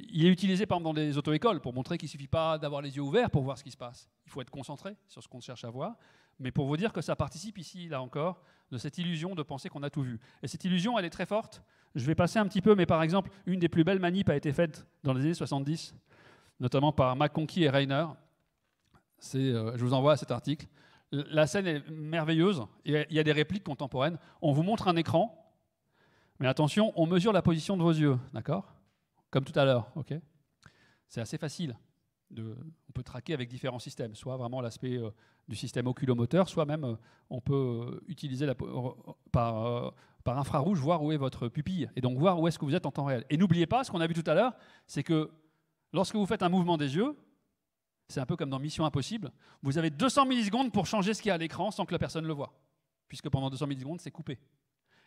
il est utilisé par exemple dans les auto-écoles pour montrer qu'il ne suffit pas d'avoir les yeux ouverts pour voir ce qui se passe. Il faut être concentré sur ce qu'on cherche à voir. Mais pour vous dire que ça participe ici, là encore, de cette illusion de penser qu'on a tout vu. Et cette illusion, elle est très forte je vais passer un petit peu, mais par exemple, une des plus belles manips a été faite dans les années 70, notamment par McConkie et Reiner. Euh, je vous envoie cet article. La scène est merveilleuse, il y a des répliques contemporaines. On vous montre un écran, mais attention, on mesure la position de vos yeux, d'accord Comme tout à l'heure, ok C'est assez facile on peut traquer avec différents systèmes, soit vraiment l'aspect euh, du système oculomoteur, soit même euh, on peut euh, utiliser la, par, par, infrarouge voir où est votre pupille et donc voir où est-ce que vous êtes en temps réel. Et n'oubliez pas, ce qu'on a vu tout à l'heure, c'est que lorsque vous faites un mouvement des yeux, c'est un peu comme dans Mission Impossible, vous avez 200 millisecondes pour changer ce qu'il y a à l'écran sans que la personne le voit, puisque pendant 200 millisecondes, c'est coupé.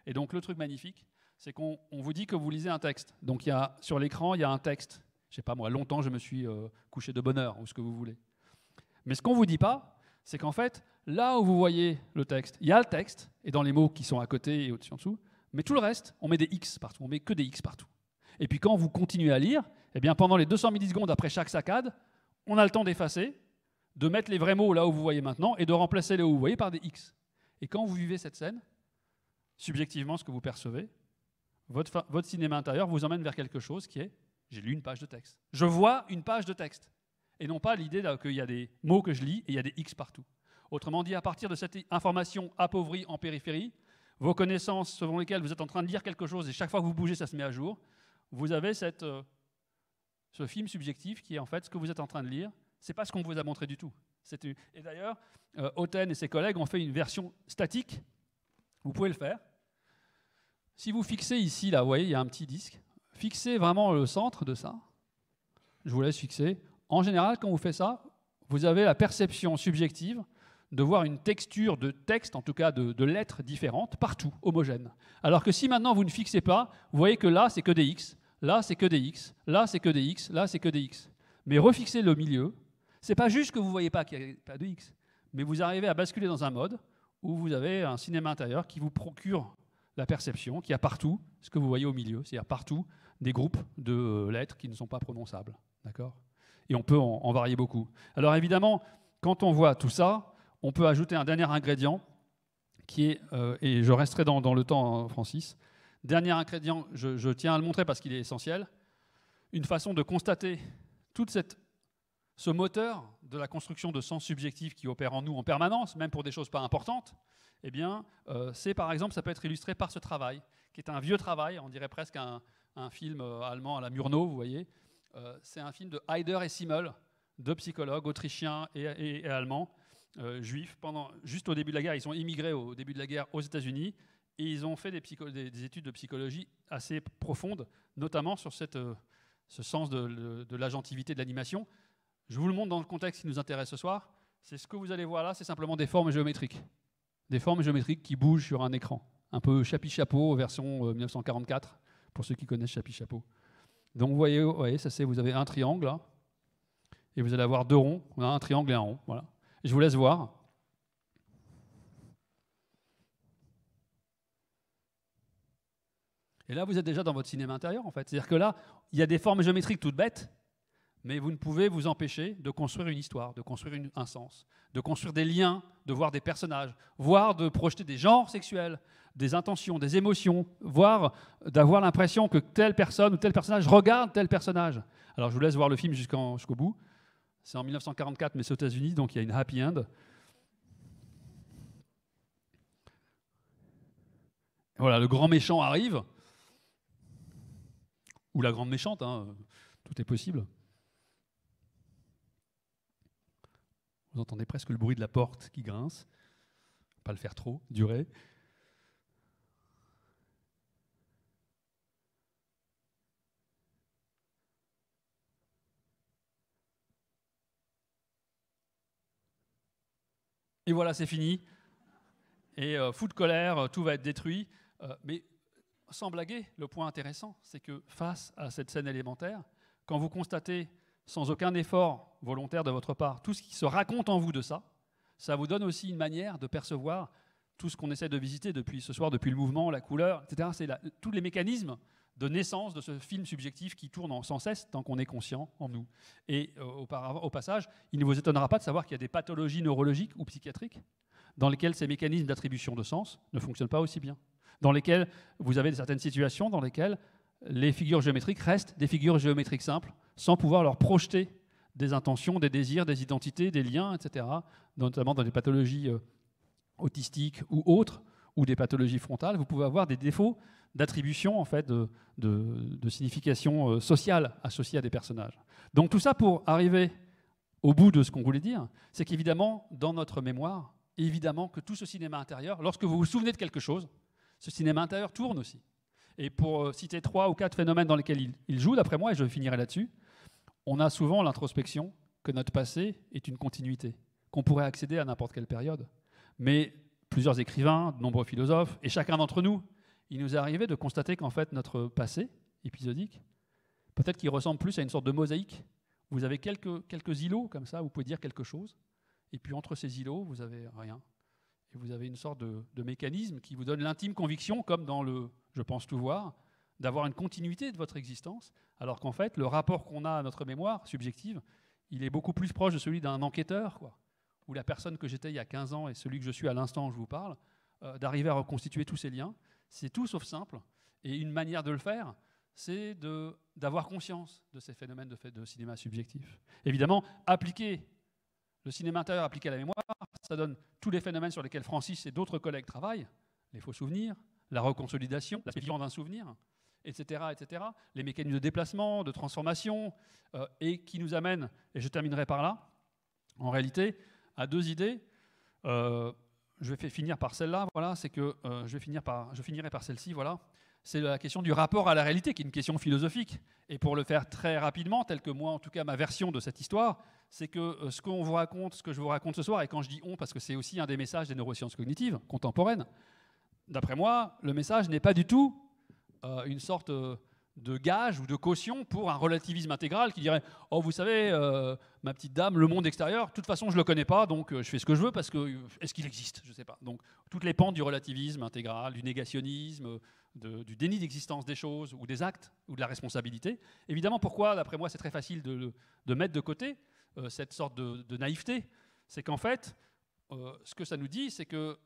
Et donc le truc magnifique, c'est qu'on vous dit que vous lisez un texte. Donc il y a, sur l'écran, il y a un texte je sais pas moi, longtemps je me suis euh, couché de bonheur ou ce que vous voulez. Mais ce qu'on ne vous dit pas, c'est qu'en fait, là où vous voyez le texte, il y a le texte, et dans les mots qui sont à côté et au-dessus en dessous, mais tout le reste, on met des X partout, on met que des X partout. Et puis quand vous continuez à lire, eh bien pendant les 200 millisecondes après chaque saccade, on a le temps d'effacer, de mettre les vrais mots là où vous voyez maintenant, et de remplacer les où vous voyez par des X. Et quand vous vivez cette scène, subjectivement ce que vous percevez, votre, votre cinéma intérieur vous emmène vers quelque chose qui est j'ai lu une page de texte. Je vois une page de texte. Et non pas l'idée qu'il y a des mots que je lis et il y a des X partout. Autrement dit, à partir de cette information appauvrie en périphérie, vos connaissances selon lesquelles vous êtes en train de lire quelque chose et chaque fois que vous bougez, ça se met à jour, vous avez cette, euh, ce film subjectif qui est en fait ce que vous êtes en train de lire. C'est pas ce qu'on vous a montré du tout. Et d'ailleurs, euh, Oten et ses collègues ont fait une version statique. Vous pouvez le faire. Si vous fixez ici, là, vous voyez, il y a un petit disque fixer vraiment le centre de ça. Je vous laisse fixer. En général, quand vous faites ça, vous avez la perception subjective de voir une texture de texte, en tout cas de, lettres différentes, partout, homogène. Alors que si maintenant vous ne fixez pas, vous voyez que là, c'est que des X, là, c'est que des X, là, c'est que des X, là, c'est que des X. Mais refixer le milieu, c'est pas juste que vous ne voyez pas qu'il n'y a pas de X, mais vous arrivez à basculer dans un mode où vous avez un cinéma intérieur qui vous procure la perception, qui a partout ce que vous voyez au milieu, c'est-à-dire partout des groupes de euh, lettres qui ne sont pas prononçables. D'accord Et on peut en, varier beaucoup. Alors évidemment, quand on voit tout ça, on peut ajouter un dernier ingrédient qui est, euh, et je resterai dans, le temps, hein, Francis, dernier ingrédient, je, tiens à le montrer parce qu'il est essentiel, une façon de constater toute cette ce moteur de la construction de sens subjectif qui opère en nous en permanence, même pour des choses pas importantes, eh bien, euh, c'est par exemple, ça peut être illustré par ce travail, qui est un vieux travail, on dirait presque un, un film euh, allemand à la Murnau, vous voyez. Euh, c'est un film de Heider et Simmel, deux psychologues autrichiens et, allemands, euh, juifs. juste au début de la guerre, ils sont immigrés au début de la guerre aux États-Unis et ils ont fait des, études de psychologie assez profondes, notamment sur ce sens de, l'agentivité de l'animation. Je vous le montre dans le contexte qui nous intéresse ce soir. C'est ce que vous allez voir là, c'est simplement des formes géométriques. Des formes géométriques qui bougent sur un écran. Un peu chapi-chapeau, version 1944 pour ceux qui connaissent Chapi Chapeau. Donc vous voyez, voyez ça c'est, vous avez un triangle hein, et vous allez avoir deux ronds. On a un triangle et un rond. Voilà. Je vous laisse voir. Et là, vous êtes déjà dans votre cinéma intérieur, en fait. C'est-à-dire que là, il y a des formes géométriques toutes bêtes, mais vous ne pouvez vous empêcher de construire une histoire, de construire un sens, de construire des liens, de voir des personnages, voire de projeter des genres sexuels, des intentions, des émotions, voire d'avoir l'impression que telle personne ou tel personnage regarde tel personnage. Alors je vous laisse voir le film jusqu'au bout. C'est en 1944, mais c'est aux États-Unis, donc il y a une happy end. Voilà, le grand méchant arrive, ou la grande méchante, hein, tout est possible. Vous entendez presque le bruit de la porte qui grince. Pas le faire trop, durer. Et voilà, c'est fini. Et euh, fou de colère, euh, tout va être détruit. Euh, mais sans blaguer, le point intéressant, c'est que face à cette scène élémentaire, quand vous constatez sans aucun effort volontaire de votre part, tout ce qui se raconte en vous de ça, ça vous donne aussi une manière de percevoir tout ce qu'on essaie de visiter depuis ce soir, depuis le mouvement, la couleur, etc. C'est tous les mécanismes de naissance de ce film subjectif qui tourne sans cesse tant qu'on est conscient en nous. Et euh, au, au passage, il ne vous étonnera pas de savoir qu'il y a des pathologies neurologiques ou psychiatriques dans lesquelles ces mécanismes d'attribution de sens ne fonctionnent pas aussi bien, dans lesquelles vous avez certaines situations dans lesquelles les figures géométriques restent des figures géométriques simples sans pouvoir leur projeter des intentions, des désirs, des identités, des liens, etc., notamment dans des pathologies euh, autistiques ou autres, ou des pathologies frontales, vous pouvez avoir des défauts d'attribution, en fait, de, signification euh, sociale associée à des personnages. Donc tout ça pour arriver au bout de ce qu'on voulait dire, c'est qu'évidemment, dans notre mémoire, évidemment que tout ce cinéma intérieur, lorsque vous vous souvenez de quelque chose, ce cinéma intérieur tourne aussi. Et pour euh, citer trois ou quatre phénomènes dans lesquels il joue, d'après moi, et je finirai là-dessus, on a souvent l'introspection que notre passé est une continuité, qu'on pourrait accéder à n'importe quelle période. Mais plusieurs écrivains, de nombreux philosophes, et chacun d'entre nous, il nous est arrivé de constater qu'en fait notre passé épisodique, peut-être qu'il ressemble plus à une sorte de mosaïque. Vous avez quelques, quelques îlots comme ça, vous pouvez dire quelque chose, et puis entre ces îlots, vous avez rien. Et vous avez une sorte de, de mécanisme qui vous donne l'intime conviction, comme dans le Je pense tout voir, d'avoir une continuité de votre existence, alors qu'en fait, le rapport qu'on a à notre mémoire subjective, il est beaucoup plus proche de celui d'un enquêteur, quoi, ou la personne que j'étais il y a 15 ans et celui que je suis à l'instant où je vous parle, euh, d'arriver à reconstituer tous ces liens, c'est tout sauf simple. Et une manière de le faire, c'est d'avoir conscience de ces phénomènes de, de cinéma subjectif. Évidemment, appliquer le cinéma intérieur appliqué à la mémoire, ça donne tous les phénomènes sur lesquels Francis et d'autres collègues travaillent, les faux souvenirs, la reconsolidation, la d'un souvenir, etc., etc., les mécanismes de déplacement, de transformation, euh, et qui nous amènent, et je terminerai par là, en réalité, à deux idées. Euh, je vais finir par celle-là, voilà, c'est que euh, je, vais finir par, je finirai par celle-ci, voilà. C'est la question du rapport à la réalité, qui est une question philosophique. Et pour le faire très rapidement, tel que moi, en tout cas, ma version de cette histoire, c'est que ce qu'on vous raconte, ce que je vous raconte ce soir, et quand je dis on, parce que c'est aussi un des messages des neurosciences cognitives contemporaines, d'après moi, le message n'est pas du tout euh, une sorte euh, de gage ou de caution pour un relativisme intégral qui dirait Oh, vous savez, euh, ma petite dame, le monde extérieur, de toute façon, je ne le connais pas, donc je fais ce que je veux parce que est-ce qu'il existe Je ne sais pas. Donc, toutes les pentes du relativisme intégral, du négationnisme, du déni d'existence des choses ou des actes ou de la responsabilité. Évidemment, pourquoi, d'après moi, c'est très facile de, mettre de côté cette sorte de naïveté C'est qu'en fait, ce que ça nous dit, c'est que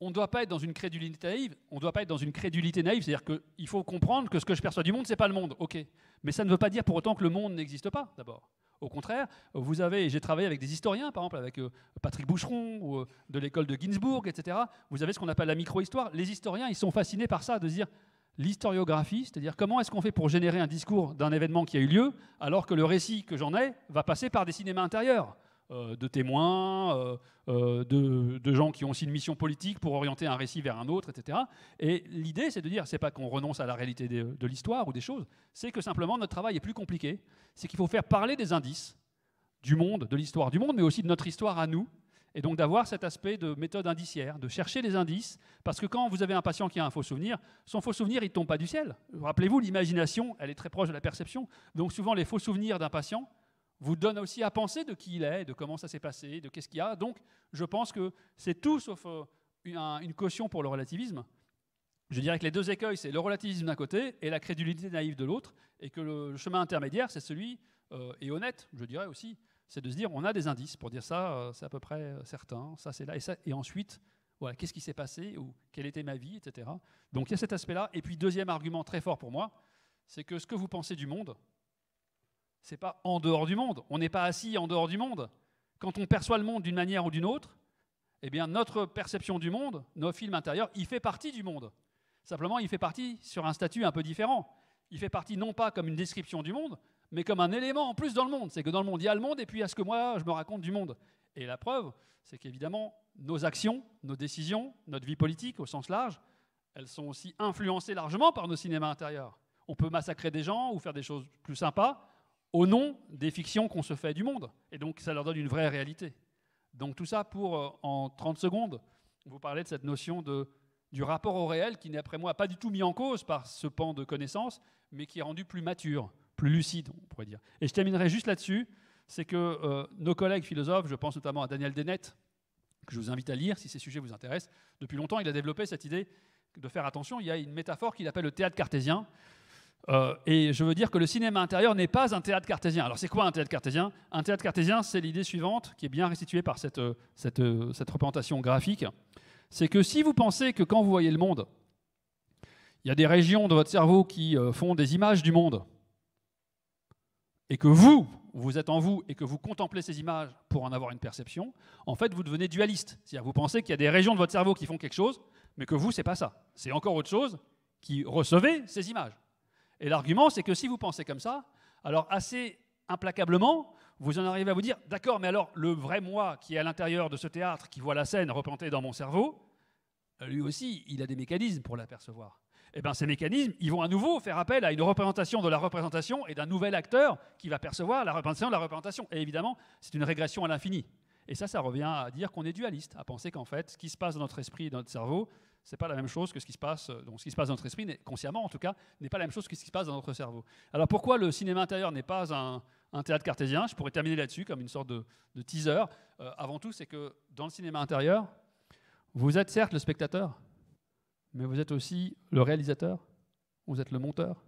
on ne doit pas être dans une crédulité naïve, on doit pas être dans une crédulité naïve, c'est-à-dire qu'il faut comprendre que ce que je perçois du monde, c'est pas le monde, ok. Mais ça ne veut pas dire pour autant que le monde n'existe pas, d'abord. Au contraire, vous avez, j'ai travaillé avec des historiens, par exemple avec euh, Patrick Boucheron euh, de l'école de Ginsburg, etc. Vous avez ce qu'on appelle la micro-histoire. Les historiens, ils sont fascinés par ça, de dire l'historiographie, c'est-à-dire comment est-ce qu'on fait pour générer un discours d'un événement qui a eu lieu, alors que le récit que j'en ai va passer par des cinémas intérieurs. Euh, de témoins, euh, euh, de, gens qui ont aussi une mission politique pour orienter un récit vers un autre, etc. Et l'idée, c'est de dire, c'est pas qu'on renonce à la réalité de, l'histoire ou des choses, c'est que simplement notre travail est plus compliqué, c'est qu'il faut faire parler des indices du monde, de l'histoire du monde, mais aussi de notre histoire à nous, et donc d'avoir cet aspect de méthode indiciaire, de chercher les indices, parce que quand vous avez un patient qui a un faux souvenir, son faux souvenir, il tombe pas du ciel. Rappelez-vous, l'imagination, elle est très proche de la perception. Donc souvent, les faux souvenirs d'un patient, vous donne aussi à penser de qui il est, de comment ça s'est passé, de qu'est-ce qu'il y a. Donc, je pense que c'est tout sauf euh, une caution pour le relativisme. Je dirais que les deux écueils, c'est le relativisme d'un côté et la crédulité naïve de l'autre, et que le chemin intermédiaire, c'est celui, euh, et honnête, je dirais aussi, c'est de se dire, on a des indices pour dire ça, euh, c'est à peu près certain, ça c'est là, et ça, et ensuite, voilà, qu'est-ce qui s'est passé, ou quelle était ma vie, etc. Donc il y a cet aspect-là. Et puis, deuxième argument très fort pour moi, c'est que ce que vous pensez du monde, c'est pas en dehors du monde. On n'est pas assis en dehors du monde. Quand on perçoit le monde d'une manière ou d'une autre, eh bien notre perception du monde, nos films intérieurs, il fait partie du monde. Simplement, il fait partie sur un statut un peu différent. Il fait partie non pas comme une description du monde, mais comme un élément en plus dans le monde. C'est que dans le monde, il y a le monde et puis il y a ce que moi, je me raconte du monde. Et la preuve, c'est qu'évidemment, nos actions, nos décisions, notre vie politique au sens large, elles sont aussi influencées largement par nos cinémas intérieurs. On peut massacrer des gens ou faire des choses plus sympas, au nom des fictions qu'on se fait du monde. Et donc ça leur donne une vraie réalité. Donc tout ça pour, euh, en 30 secondes, vous parler de cette notion du rapport au réel qui n'est, après moi, pas du tout mis en cause par ce pan de connaissances, mais qui est rendu plus mature, plus lucide, on pourrait dire. Et je terminerai juste là-dessus, c'est que euh, nos collègues philosophes, je pense notamment à Daniel Dennett, que je vous invite à lire si ces sujets vous intéressent, depuis longtemps, il a développé cette idée de faire attention, il y a une métaphore qu'il appelle le théâtre cartésien, euh, et je veux dire que le cinéma intérieur n'est pas un théâtre cartésien. Alors c'est quoi un théâtre cartésien Un théâtre cartésien, c'est l'idée suivante, qui est bien restituée par euh, euh, cette, représentation graphique. C'est que si vous pensez que quand vous voyez le monde, il y a des régions de votre cerveau qui font des images du monde, et que vous, vous êtes en vous, et que vous contemplez ces images pour en avoir une perception, en fait, vous devenez dualiste. C'est-à-dire vous pensez qu'il y a des régions de votre cerveau qui font quelque chose, mais que vous, c'est pas ça. C'est encore autre chose qui recevait ces images. Et l'argument, c'est que si vous pensez comme ça, alors assez implacablement, vous en arrivez à vous dire, d'accord, mais alors le vrai moi qui est à l'intérieur de ce théâtre, qui voit la scène représentée dans mon cerveau, lui aussi, il a des mécanismes pour l'apercevoir. Et eh bien ces mécanismes, ils vont à nouveau faire appel à une représentation de la représentation et d'un nouvel acteur qui va percevoir la représentation de la représentation. Et évidemment, c'est une régression à l'infini. Et ça, ça revient à dire qu'on est dualiste, à penser qu'en fait, ce qui se passe dans notre esprit et dans notre cerveau, n'est pas la même chose que ce qui se passe, euh, donc ce qui se passe dans notre esprit, consciemment en tout cas, n'est pas la même chose que ce qui se passe dans notre cerveau. Alors pourquoi le cinéma intérieur n'est pas un, théâtre cartésien Je pourrais terminer là-dessus comme une sorte de, teaser. Euh, avant tout, c'est que dans le cinéma intérieur, vous êtes certes le spectateur, mais vous êtes aussi le réalisateur, vous êtes le monteur,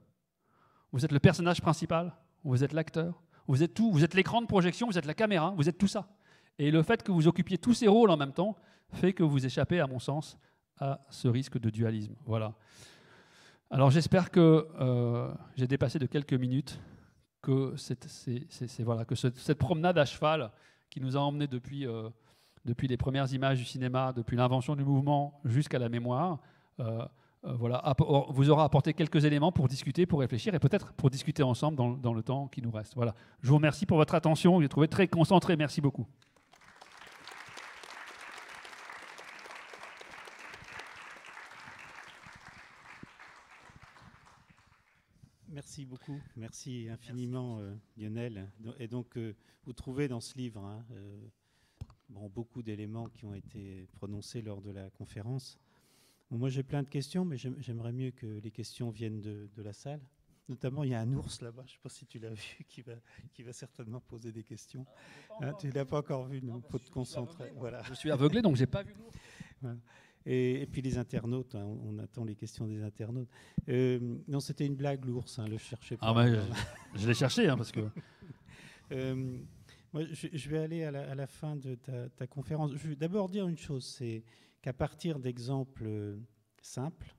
vous êtes le personnage principal, vous êtes l'acteur, vous êtes tout, vous êtes l'écran de projection, vous êtes la caméra, vous êtes tout ça. Et le fait que vous occupiez tous ces rôles en même temps fait que vous échappez, à mon sens, à ce risque de dualisme. Voilà. Alors j'espère que euh, j'ai dépassé de quelques minutes, que, cette, voilà, que cette promenade à cheval qui nous a emmenés depuis, euh, depuis les premières images du cinéma, depuis l'invention du mouvement jusqu'à la mémoire, euh, voilà, vous aura apporté quelques éléments pour discuter, pour réfléchir et peut-être pour discuter ensemble dans, dans le temps qui nous reste. Voilà. Je vous remercie pour votre attention. vous J'ai trouvé très concentré. Merci beaucoup. Merci beaucoup, merci infiniment euh, Lionel. Et donc euh, vous trouvez dans ce livre hein, euh, bon, beaucoup d'éléments qui ont été prononcés lors de la conférence. moi j'ai plein de questions, mais j'aimerais mieux que les questions viennent de, la salle. Notamment, il y a un ours là-bas, je ne sais pas si tu l'as vu, qui va, qui va certainement poser des questions. Hein, tu ne l'as pas encore vu, il bah, faut te concentrer. voilà. Je suis aveuglé, donc je n'ai pas vu l'ours. Et, puis les internautes, hein, on, attend les questions des internautes. Euh, non, c'était une blague, l'ours, hein, le cherchez pas. Ah je, l'ai cherché, hein, parce que. Euh, moi, je, vais aller à la, fin de ta, conférence. Je vais d'abord dire une chose c'est qu'à partir d'exemples euh, simples,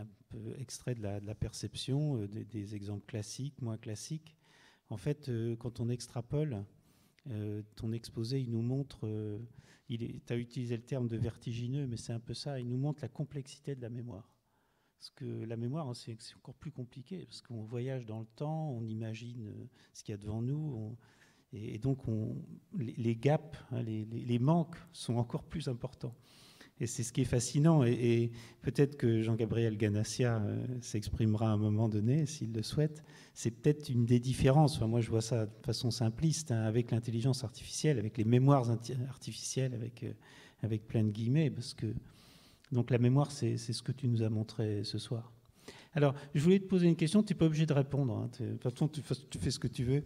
un peu extraits de la, perception, des, des, exemples classiques, moins classiques, en fait, quand on extrapole, euh, ton exposé, il nous montre, euh, tu as utilisé le terme de vertigineux, mais c'est un peu ça, il nous montre la complexité de la mémoire. Parce que la mémoire, hein, c'est encore plus compliqué, parce qu'on voyage dans le temps, on imagine euh, ce qu'il y a devant nous, et, donc les, gaps, hein, les manques sont encore plus importants. Et c'est ce qui est fascinant. Et, peut-être que Jean-Gabriel Ganassia euh, s'exprimera à un moment donné, s'il le souhaite. C'est peut-être une des différences. moi, je vois ça de façon simpliste hein, avec l'intelligence artificielle, avec les mémoires artificielles, avec, euh, avec plein de guillemets, parce que donc la mémoire, c'est ce que tu nous as montré ce soir. Alors, je voulais te poser une question. Tu n'es pas obligé de répondre. Hein. De toute façon, tu, fais ce que tu veux.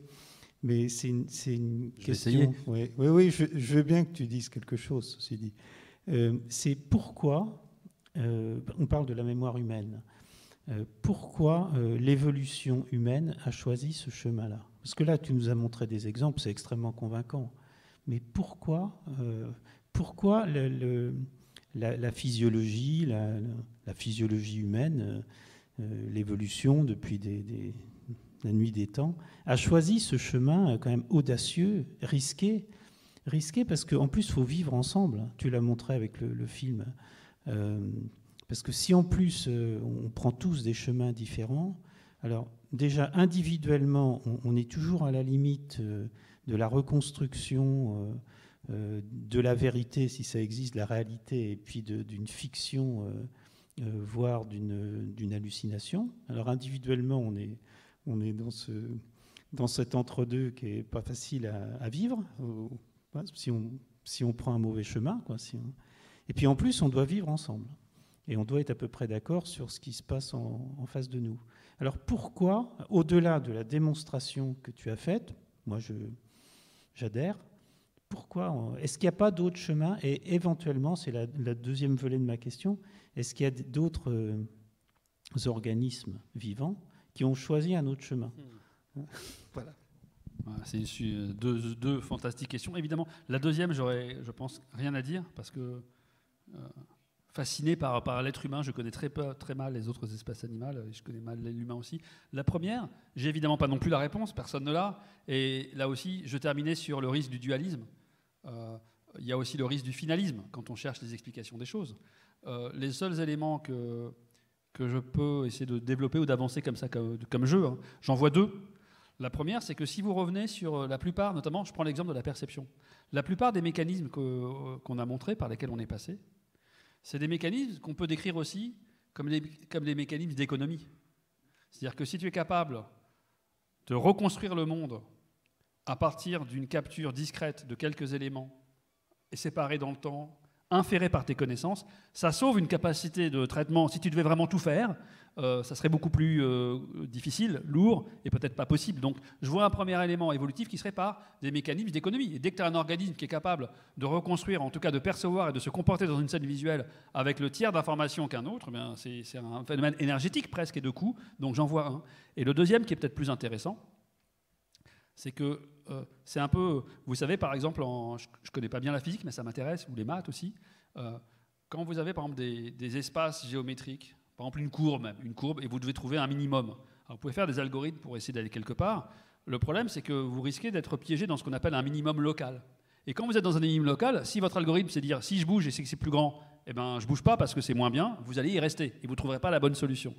Mais c'est une, question. Oui, oui, oui je, je, veux bien que tu dises quelque chose, ceci dit. Euh, c'est pourquoi euh, on parle de la mémoire humaine. Euh, pourquoi l'évolution humaine a choisi ce chemin-là Parce que là, tu nous as montré des exemples, c'est extrêmement convaincant. Mais pourquoi, pourquoi la, physiologie, la, physiologie humaine, l'évolution depuis la nuit des temps, a choisi ce chemin quand même audacieux, risqué, risqué parce qu'en plus, il faut vivre ensemble. Tu l'as montré avec le, film. Euh, parce que si en plus, euh, on prend tous des chemins différents, alors déjà individuellement, on, est toujours à la limite euh, de la reconstruction. de la vérité, si ça existe, la réalité, et puis d'une fiction, voire d'une hallucination. Alors individuellement, on est, on est dans, ce, dans cet entre-deux qui n'est pas facile à, vivre, si, on, si on prend un mauvais chemin. Quoi, Et puis en plus, on doit vivre ensemble. Et on doit être à peu près d'accord sur ce qui se passe en, face de nous. Alors pourquoi, au-delà de la démonstration que tu as faite, moi j'adhère, pourquoi euh, Est-ce qu'il n'y a pas d'autres chemins Et éventuellement, c'est la, deuxième volée de ma question, est-ce qu'il y a d'autres euh, organismes vivants qui ont choisi un autre chemin hmm. hein Voilà. C'est deux, deux, fantastiques questions. Évidemment, la deuxième, j'aurais, je pense, rien à dire parce que euh, fasciné par, par l'être humain, je connais très, peu, très mal les autres espèces animales et je connais mal l'humain aussi. La première, j'ai évidemment pas non plus la réponse, personne ne l'a. Et là aussi, je terminais sur le risque du dualisme. Euh, il y a aussi le risque du finalisme quand on cherche les explications des choses. Euh, les seuls éléments que, que je peux essayer de développer ou d'avancer comme ça, comme, jeu, hein, j'en vois deux. La première, c'est que si vous revenez sur euh, la plupart, notamment, je prends l'exemple de la perception, la plupart des mécanismes euh, qu'on a montrés, par lesquels on est passé, c'est des mécanismes qu'on peut décrire aussi comme des, comme des mécanismes d'économie. C'est-à-dire que si tu es capable de reconstruire le monde à partir d'une capture discrète de quelques éléments et séparés dans le temps, inféré par tes connaissances. Ça sauve une capacité de traitement. Si tu devais vraiment tout faire, euh, ça serait beaucoup plus euh, difficile, lourd et peut-être pas possible. Donc je vois un premier élément évolutif qui serait par des mécanismes d'économie. Et dès que tu as un organisme qui est capable de reconstruire, en tout cas de percevoir et de se comporter dans une scène visuelle avec le tiers d'information qu'un autre, eh c'est un phénomène énergétique presque et de coût. Donc j'en vois un. Et le deuxième qui est peut-être plus intéressant, c'est que euh, c'est un peu, vous savez par exemple, je ne connais pas bien la physique, mais ça m'intéresse, ou les maths aussi, euh, quand vous avez par exemple des, espaces géométriques, par exemple une courbe, une courbe, et vous devez trouver un minimum. vous pouvez faire des algorithmes pour essayer d'aller quelque part. Le problème, c'est que vous risquez d'être piégé dans ce qu'on appelle un minimum local. Et quand vous êtes dans un minimum local, si votre algorithme, c'est dire si je bouge et c'est que c'est plus grand, eh ben, je bouge pas parce que c'est moins bien, vous allez y rester et vous trouverez pas la bonne solution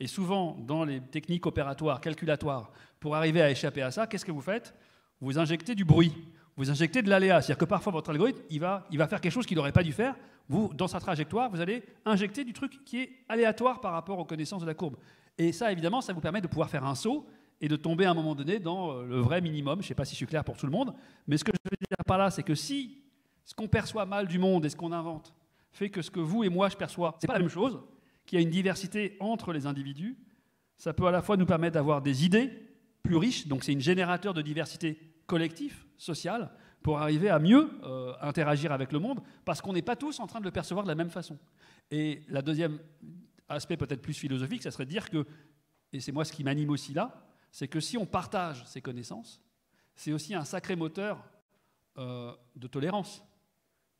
et souvent dans les techniques opératoires, calculatoires, pour arriver à échapper à ça, qu'est-ce que vous faites Vous injectez du bruit, vous injectez de l'aléa. C'est-à-dire que parfois votre algorithme, il va, il va faire quelque chose qu'il n'aurait pas dû faire. Vous, dans sa trajectoire, vous allez injecter du truc qui est aléatoire par rapport aux connaissances de la courbe. Et ça, évidemment, ça vous permet de pouvoir faire un saut et de tomber à un moment donné dans euh, le vrai minimum. Je ne sais pas si je suis clair pour tout le monde, mais ce que je veux dire par là, c'est que si ce qu'on perçoit mal du monde et ce qu'on invente fait que ce que vous et moi je perçois, n'est pas la même chose, qu'il y a une diversité entre les individus, ça peut à la fois nous permettre d'avoir des idées plus riches, donc c'est une générateur de diversité collective, sociale, pour arriver à mieux euh, interagir avec le monde, parce qu'on n'est pas tous en train de le percevoir de la même façon. Et la deuxième aspect peut-être plus philosophique, ça serait de dire que, et c'est moi ce qui m'anime aussi là, c'est que si on partage ces connaissances, c'est aussi un sacré moteur euh, de tolérance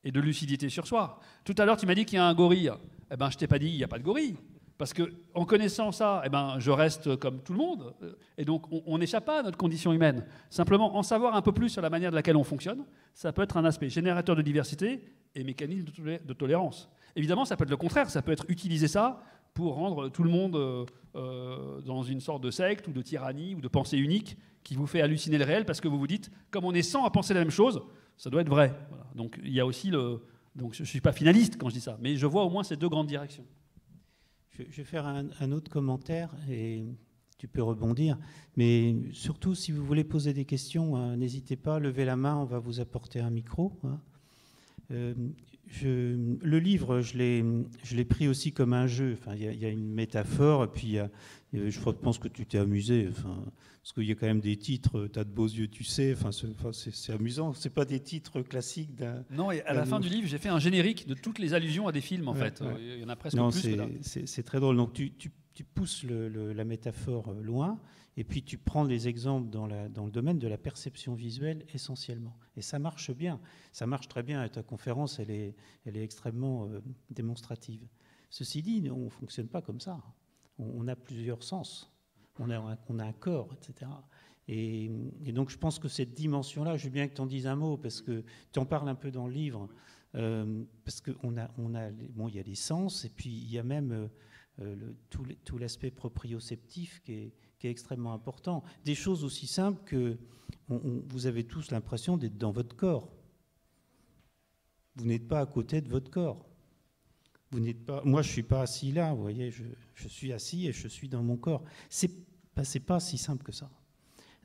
et de lucidité sur soi. Tout à l'heure, tu m'as dit qu'il y a un gorille. Eh ben, je t'ai pas dit il n'y a pas de gorille. Parce que en connaissant ça, eh ben, je reste comme tout le monde. Euh, et donc, on n'échappe pas à notre condition humaine. Simplement, en savoir un peu plus sur la manière de laquelle on fonctionne, ça peut être un aspect générateur de diversité et mécanisme de, tolérance. Évidemment, ça peut être le contraire. Ça peut être utiliser ça pour rendre tout le monde euh, euh, dans une sorte de secte ou de tyrannie ou de pensée unique qui vous fait halluciner le réel parce que vous vous dites, comme on est sans à penser la même chose, ça doit être vrai. Donc il y a aussi le. Donc je ne suis pas finaliste quand je dis ça, mais je vois au moins ces deux grandes directions. Je, vais faire un, autre commentaire et tu peux rebondir. Mais surtout, si vous voulez poser des questions, hein, n'hésitez pas, levez la main, on va vous apporter un micro. Hein. Euh, je, le livre, je l'ai pris aussi comme un jeu. Enfin, il y, a une métaphore, puis je pense que tu t'es amusé, enfin, parce qu'il y a quand même des titres, t'as de beaux yeux, tu sais, enfin, c'est amusant. C'est pas des titres classiques d'un. Non, et à la fin du livre, j'ai fait un générique de toutes les allusions à des films, en fait. Il y en a presque non, C'est très drôle. Donc tu, pousses la métaphore euh, loin, et puis tu prends des exemples dans, dans le domaine de la perception visuelle essentiellement. Et ça marche bien. Ça marche très bien. ta conférence, elle est, elle est extrêmement euh, démonstrative. Ceci dit, on ne fonctionne pas comme ça on, a plusieurs sens, on a un, a un corps, etc. Et, donc je pense que cette dimension-là, je veux bien que tu en dises un mot, parce que tu en parles un peu dans le livre, euh, parce qu'on a, on a, bon, il y a les sens, et puis il y a même euh, euh, tout l'aspect proprioceptif qui est, extrêmement important. Des choses aussi simples que vous avez tous l'impression d'être dans votre corps. Vous n'êtes pas à côté de votre corps. Vous n'êtes pas, moi, je suis pas assis là, vous voyez, je, suis assis et je suis dans mon corps. C'est n'est pas si simple que ça.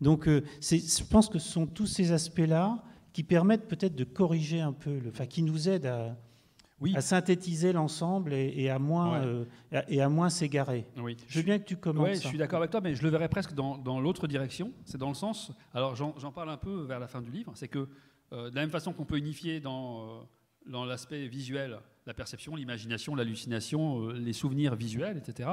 Donc, euh, je pense que ce sont tous ces aspects-là qui permettent peut-être de corriger un peu, le, enfin, qui nous aident à, oui. à synthétiser l'ensemble et, à moins euh, et à moins s'égarer. Je veux bien que tu commences. Oui, je hein. suis d'accord avec toi, mais je le verrais presque dans, dans l'autre direction. C'est dans le sens. Alors, j'en parle un peu vers la fin du livre. C'est que euh, de la même façon qu'on peut unifier dans dans l'aspect visuel, la perception, l'imagination, l'hallucination, euh, les souvenirs visuels, etc.,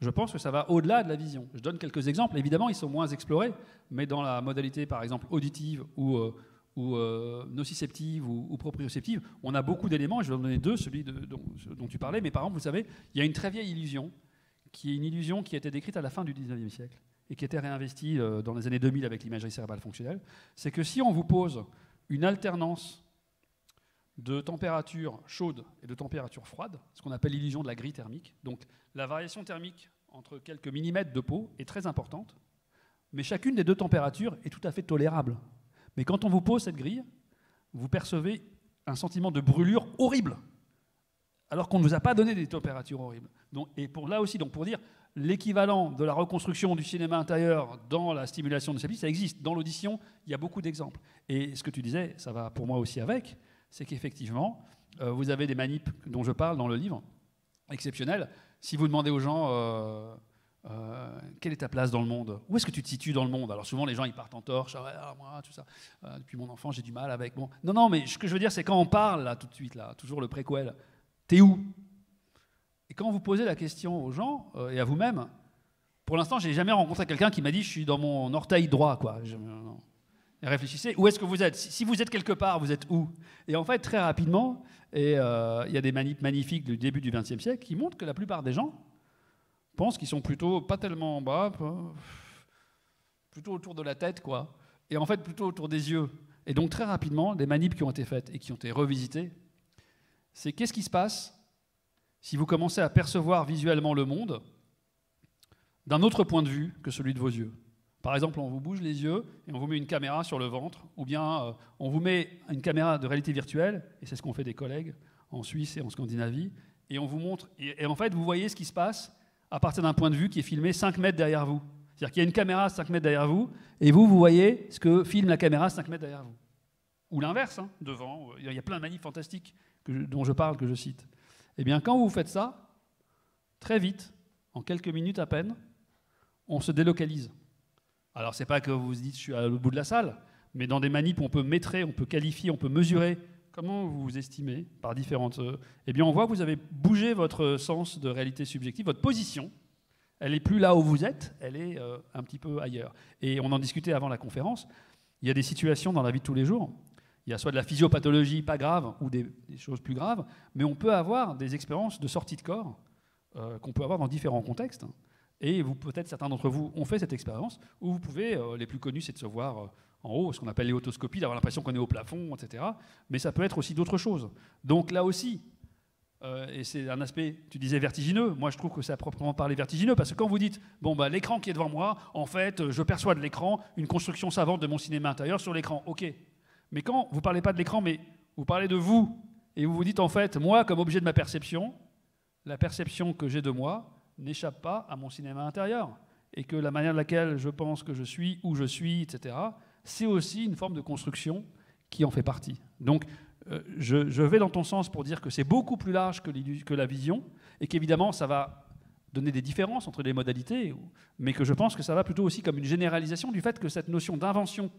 je pense que ça va au-delà de la vision. Je donne quelques exemples. Évidemment, ils sont moins explorés, mais dans la modalité, par exemple, auditive ou, euh, ou euh, nociceptive ou, proprioceptive, on a beaucoup d'éléments. Je vais en donner deux, celui de, dont, dont, tu parlais. Mais par exemple, vous savez, il y a une très vieille illusion, qui est une illusion qui a été décrite à la fin du 19e siècle et qui était réinvestie dans les années 2000 avec l'imagerie cérébrale fonctionnelle. C'est que si on vous pose une alternance de température chaude et de température froide, ce qu'on appelle l'illusion de la grille thermique. Donc la variation thermique entre quelques millimètres de peau est très importante, mais chacune des deux températures est tout à fait tolérable. Mais quand on vous pose cette grille, vous percevez un sentiment de brûlure horrible, alors qu'on ne vous a pas donné des températures horribles. et pour là aussi, donc pour dire l'équivalent de la reconstruction du cinéma intérieur dans la stimulation de sa ça existe. Dans l'audition, il y a beaucoup d'exemples. Et ce que tu disais, ça va pour moi aussi avec, c'est qu'effectivement, euh, vous avez des manips dont je parle dans le livre, exceptionnel. Si vous demandez aux gens euh, euh, quelle est ta place dans le monde Où est-ce que tu te situes dans le monde Alors souvent les gens ils partent en torche, ah, ah moi tout ça. depuis mon enfant j'ai du mal avec. Bon, non non, mais ce que je veux dire c'est quand on parle là tout de suite là, toujours le préquel. T'es où Et quand vous posez la question aux gens et à vous-même, pour l'instant n'ai jamais rencontré quelqu'un qui m'a dit je suis dans mon orteil droit quoi. Réfléchissez, où est-ce que vous êtes Si vous êtes quelque part, vous êtes où Et en fait, très rapidement, et euh, il y a des manips magnifiques du début du XXe siècle qui montrent que la plupart des gens pensent qu'ils sont plutôt pas tellement bas, plutôt autour de la tête, quoi, et en fait plutôt autour des yeux. Et donc très rapidement, des manips qui ont été faites et qui ont été revisitées, c'est qu'est-ce qui se passe si vous commencez à percevoir visuellement le monde d'un autre point de vue que celui de vos yeux par exemple, on vous bouge les yeux et on vous met une caméra sur le ventre, ou bien euh, on vous met une caméra de réalité virtuelle, et c'est ce qu'ont fait des collègues en Suisse et en Scandinavie, et on vous montre, et, en fait, vous voyez ce qui se passe à partir d'un point de vue qui est filmé 5 mètres derrière vous. C'est-à-dire qu'il y a une caméra 5 mètres derrière vous, et vous, vous voyez ce que filme la caméra 5 mètres derrière vous. Ou l'inverse, hein, devant, euh, il y a plein de manifs fantastiques dont je parle, que je cite. Eh bien, quand vous faites ça, très vite, en quelques minutes à peine, on se délocalise. Alors, c'est pas que vous vous dites je suis à bout de la salle, mais dans des manips, on peut mettre, on peut qualifier, on peut mesurer. Comment vous vous estimez par différentes. Euh, eh bien, on voit que vous avez bougé votre sens de réalité subjective, votre position. Elle est plus là où vous êtes, elle est euh, un petit peu ailleurs. Et on en discutait avant la conférence. Il y a des situations dans la vie de tous les jours. Il y a soit de la physiopathologie pas grave ou des, choses plus graves, mais on peut avoir des expériences de sortie de corps euh, qu'on peut avoir dans différents contextes. Et vous, peut-être certains d'entre vous ont fait cette expérience, où vous pouvez, euh, les plus connus, c'est de se voir euh, en haut, ce qu'on appelle l'autoscopie, d'avoir l'impression qu'on est au plafond, etc. Mais ça peut être aussi d'autres choses. Donc là aussi, euh, et c'est un aspect, tu disais vertigineux, moi je trouve que c'est à proprement parler vertigineux, parce que quand vous dites, bon, bah, l'écran qui est devant moi, en fait, je perçois de l'écran une construction savante de mon cinéma intérieur sur l'écran, ok. Mais quand vous parlez pas de l'écran, mais vous parlez de vous, et vous vous dites, en fait, moi, comme objet de ma perception, la perception que j'ai de moi, n'échappe pas à mon cinéma intérieur et que la manière de laquelle je pense que je suis, où je suis, etc., c'est aussi une forme de construction qui en fait partie. Donc, euh, je, vais dans ton sens pour dire que c'est beaucoup plus large que, que la vision, et qu'évidemment, ça va donner des différences entre les modalités, mais que je pense que ça va plutôt aussi comme une généralisation du fait que cette notion d'invention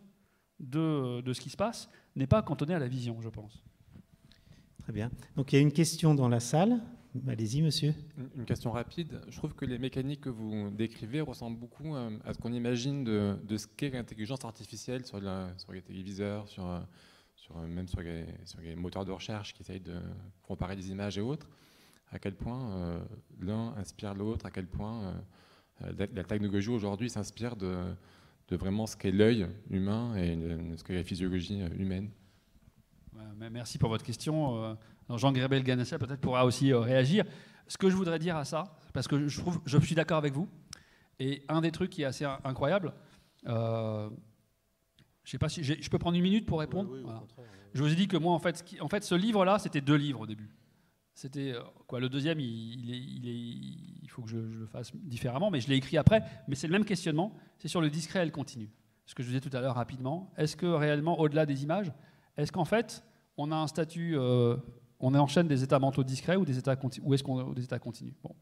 de, de ce qui se passe n'est pas cantonnée à la vision, je pense. Très bien. Donc, il y a une question dans la salle. Allez-y, monsieur. Une question rapide. Je trouve que les mécaniques que vous décrivez ressemblent beaucoup euh, à ce qu'on imagine de, ce qu'est l'intelligence artificielle sur, la, les téléviseurs, sur, euh, sur euh, même sur les, sur les, moteurs de recherche qui essayent de comparer des images et autres. À quel point l'un inspire l'autre, à quel point la, technologie aujourd'hui s'inspire de, de, vraiment ce qu'est l'œil humain et de, ce qu'est la physiologie humaine. Merci pour votre question Jean Grébel Ganassia peut-être pourra aussi euh, réagir. Ce que je voudrais dire à ça, parce que je, suis d'accord avec vous, et un des trucs qui est assez incroyable, euh, je sais pas si je peux prendre une minute pour répondre. Je vous ai dit que moi en fait, ce livre-là, c'était deux livres au début. C'était euh, quoi Le deuxième, il, est, il, faut que je, le fasse différemment, mais je l'ai écrit après. Mais c'est le même questionnement. C'est sur le discret et le continu. Ce que je disais tout à l'heure rapidement. Est-ce que réellement, au-delà des images, est-ce qu'en fait, on a un statut on enchaîne des états mentaux discrets ou des états, ou est-ce des états continus bon.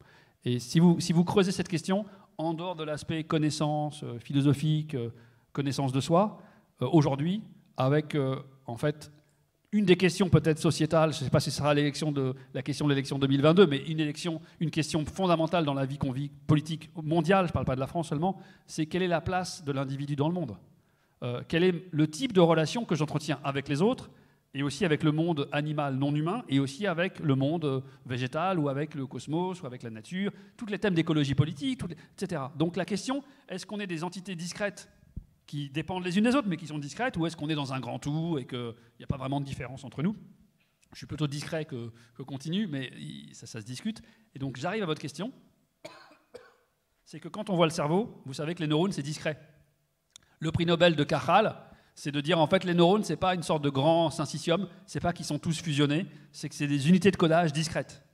Et si vous, si vous creusez cette question, en dehors de l'aspect connaissance euh, philosophique, euh, connaissance de soi, euh, aujourd'hui, avec en fait une des questions peut-être sociétales, je ne sais pas si ce sera l'élection de, la question de l'élection 2022, mais une, élection, une question fondamentale dans la vie qu'on vit politique mondiale, je ne parle pas de la France seulement, c'est quelle est la place de l'individu dans le monde Quel est le type de relation que j'entretiens avec les autres et aussi avec le monde animal non humain, et aussi avec le monde euh, végétal, ou avec le cosmos, ou avec la nature, tous les thèmes d'écologie politique, etc. Donc la question, est-ce qu'on est des entités discrètes qui dépendent les unes des autres, mais qui sont discrètes, ou est-ce qu'on est dans un grand tout et qu'il n'y a pas vraiment de différence entre nous Je suis plutôt discret que, continu, mais ça, ça se discute. Et donc j'arrive à votre question, c'est que quand on voit le cerveau, vous savez que les neurones, c'est discret. Le prix Nobel de Cajal, c'est de dire en fait les neurones, c'est pas une sorte de grand syncytium, c'est pas qu'ils sont tous fusionnés, c'est que c'est des unités de codage discrètes.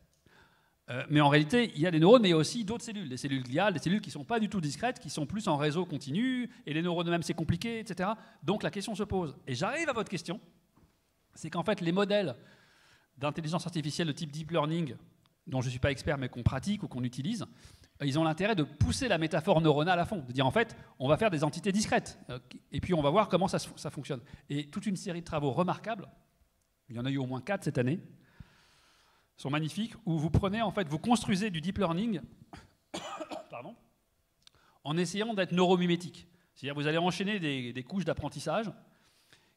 Euh, mais en réalité, il y a des neurones, mais il y a aussi d'autres cellules, les cellules gliales, des cellules qui sont pas du tout discrètes, qui sont plus en réseau continu, et les neurones eux-mêmes, c'est compliqué, etc. Donc la question se pose. Et j'arrive à votre question, c'est qu'en fait, les modèles d'intelligence artificielle de type deep learning, dont je ne suis pas expert, mais qu'on pratique ou qu'on utilise, ils ont l'intérêt de pousser la métaphore neuronale à fond, de dire en fait, on va faire des entités discrètes, euh, et puis on va voir comment ça, ça fonctionne. Et toute une série de travaux remarquables, il y en a eu au moins quatre cette année, sont magnifiques, où vous prenez, en fait, vous construisez du deep learning pardon, en essayant d'être neuromimétique. C'est-à-dire vous allez enchaîner des, couches d'apprentissage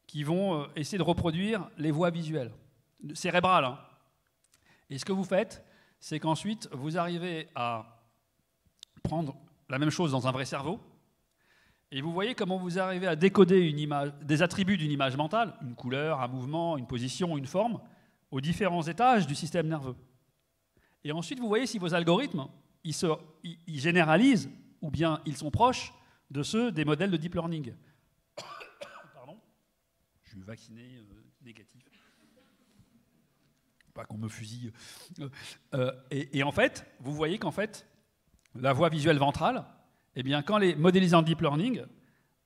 qui vont euh, essayer de reproduire les voies visuelles, cérébrales. Hein. Et ce que vous faites, c'est qu'ensuite, vous arrivez à prendre la même chose dans un vrai cerveau, et vous voyez comment vous arrivez à décoder des attributs d'une image mentale, une couleur, un mouvement, une position, une forme, aux différents étages du système nerveux. Et ensuite, vous voyez si vos algorithmes, ils, généralisent ou bien ils sont proches de ceux des modèles de deep learning. Pardon, je suis vacciné euh, négatif. Pas qu'on me fusille. Euh, euh, et en fait, vous voyez qu'en fait, la voie visuelle ventrale, eh bien, quand les modélisant en deep learning,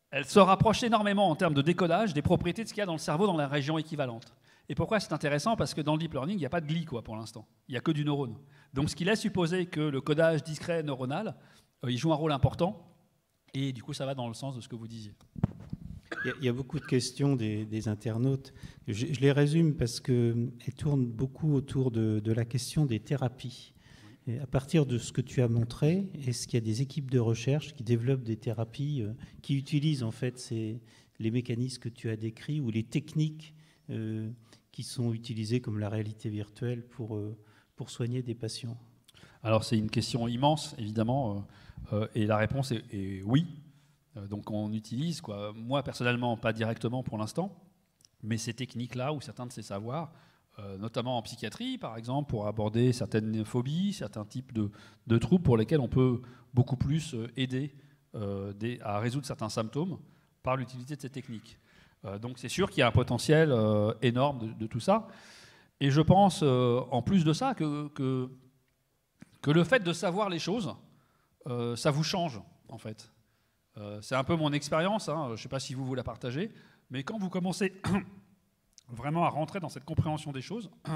elle se rapproche énormément en termes de décodage des propriétés de ce qu'il y a dans le cerveau dans la région équivalente. Et pourquoi c'est intéressant Parce que dans le deep learning, il n'y a pas de gli quoi, pour l'instant. Il n'y a que du neurone. Donc ce qui laisse supposer que le codage discret neuronal, euh, il joue un rôle important. Et du coup, ça va dans le sens de ce que vous disiez. Il y a beaucoup de questions des, internautes. Je, les résume parce qu'elles tournent beaucoup autour de la question des thérapies à partir de ce que tu as montré, est-ce qu'il y a des équipes de recherche qui développent des thérapies, euh, qui utilisent en fait ces, les mécanismes que tu as décrits ou les techniques euh, qui sont utilisées comme la réalité virtuelle pour, euh, pour soigner des patients Alors c'est une question immense, évidemment, et la réponse est, oui. donc on utilise, quoi. moi personnellement, pas directement pour l'instant, mais ces techniques-là ou certains de ces savoirs euh, notamment en psychiatrie, par exemple, pour aborder certaines phobies, certains types de, troubles pour lesquels on peut beaucoup plus euh, aider euh, à résoudre certains symptômes par l'utilité de ces techniques. donc c'est sûr qu'il y a un potentiel énorme de, tout ça. Et je pense, en plus de ça, que, que, le fait de savoir les choses, ça vous change, en fait. c'est un peu mon expérience, hein, je ne sais pas si vous vous la partagez, mais quand vous commencez vraiment à rentrer dans cette compréhension des choses.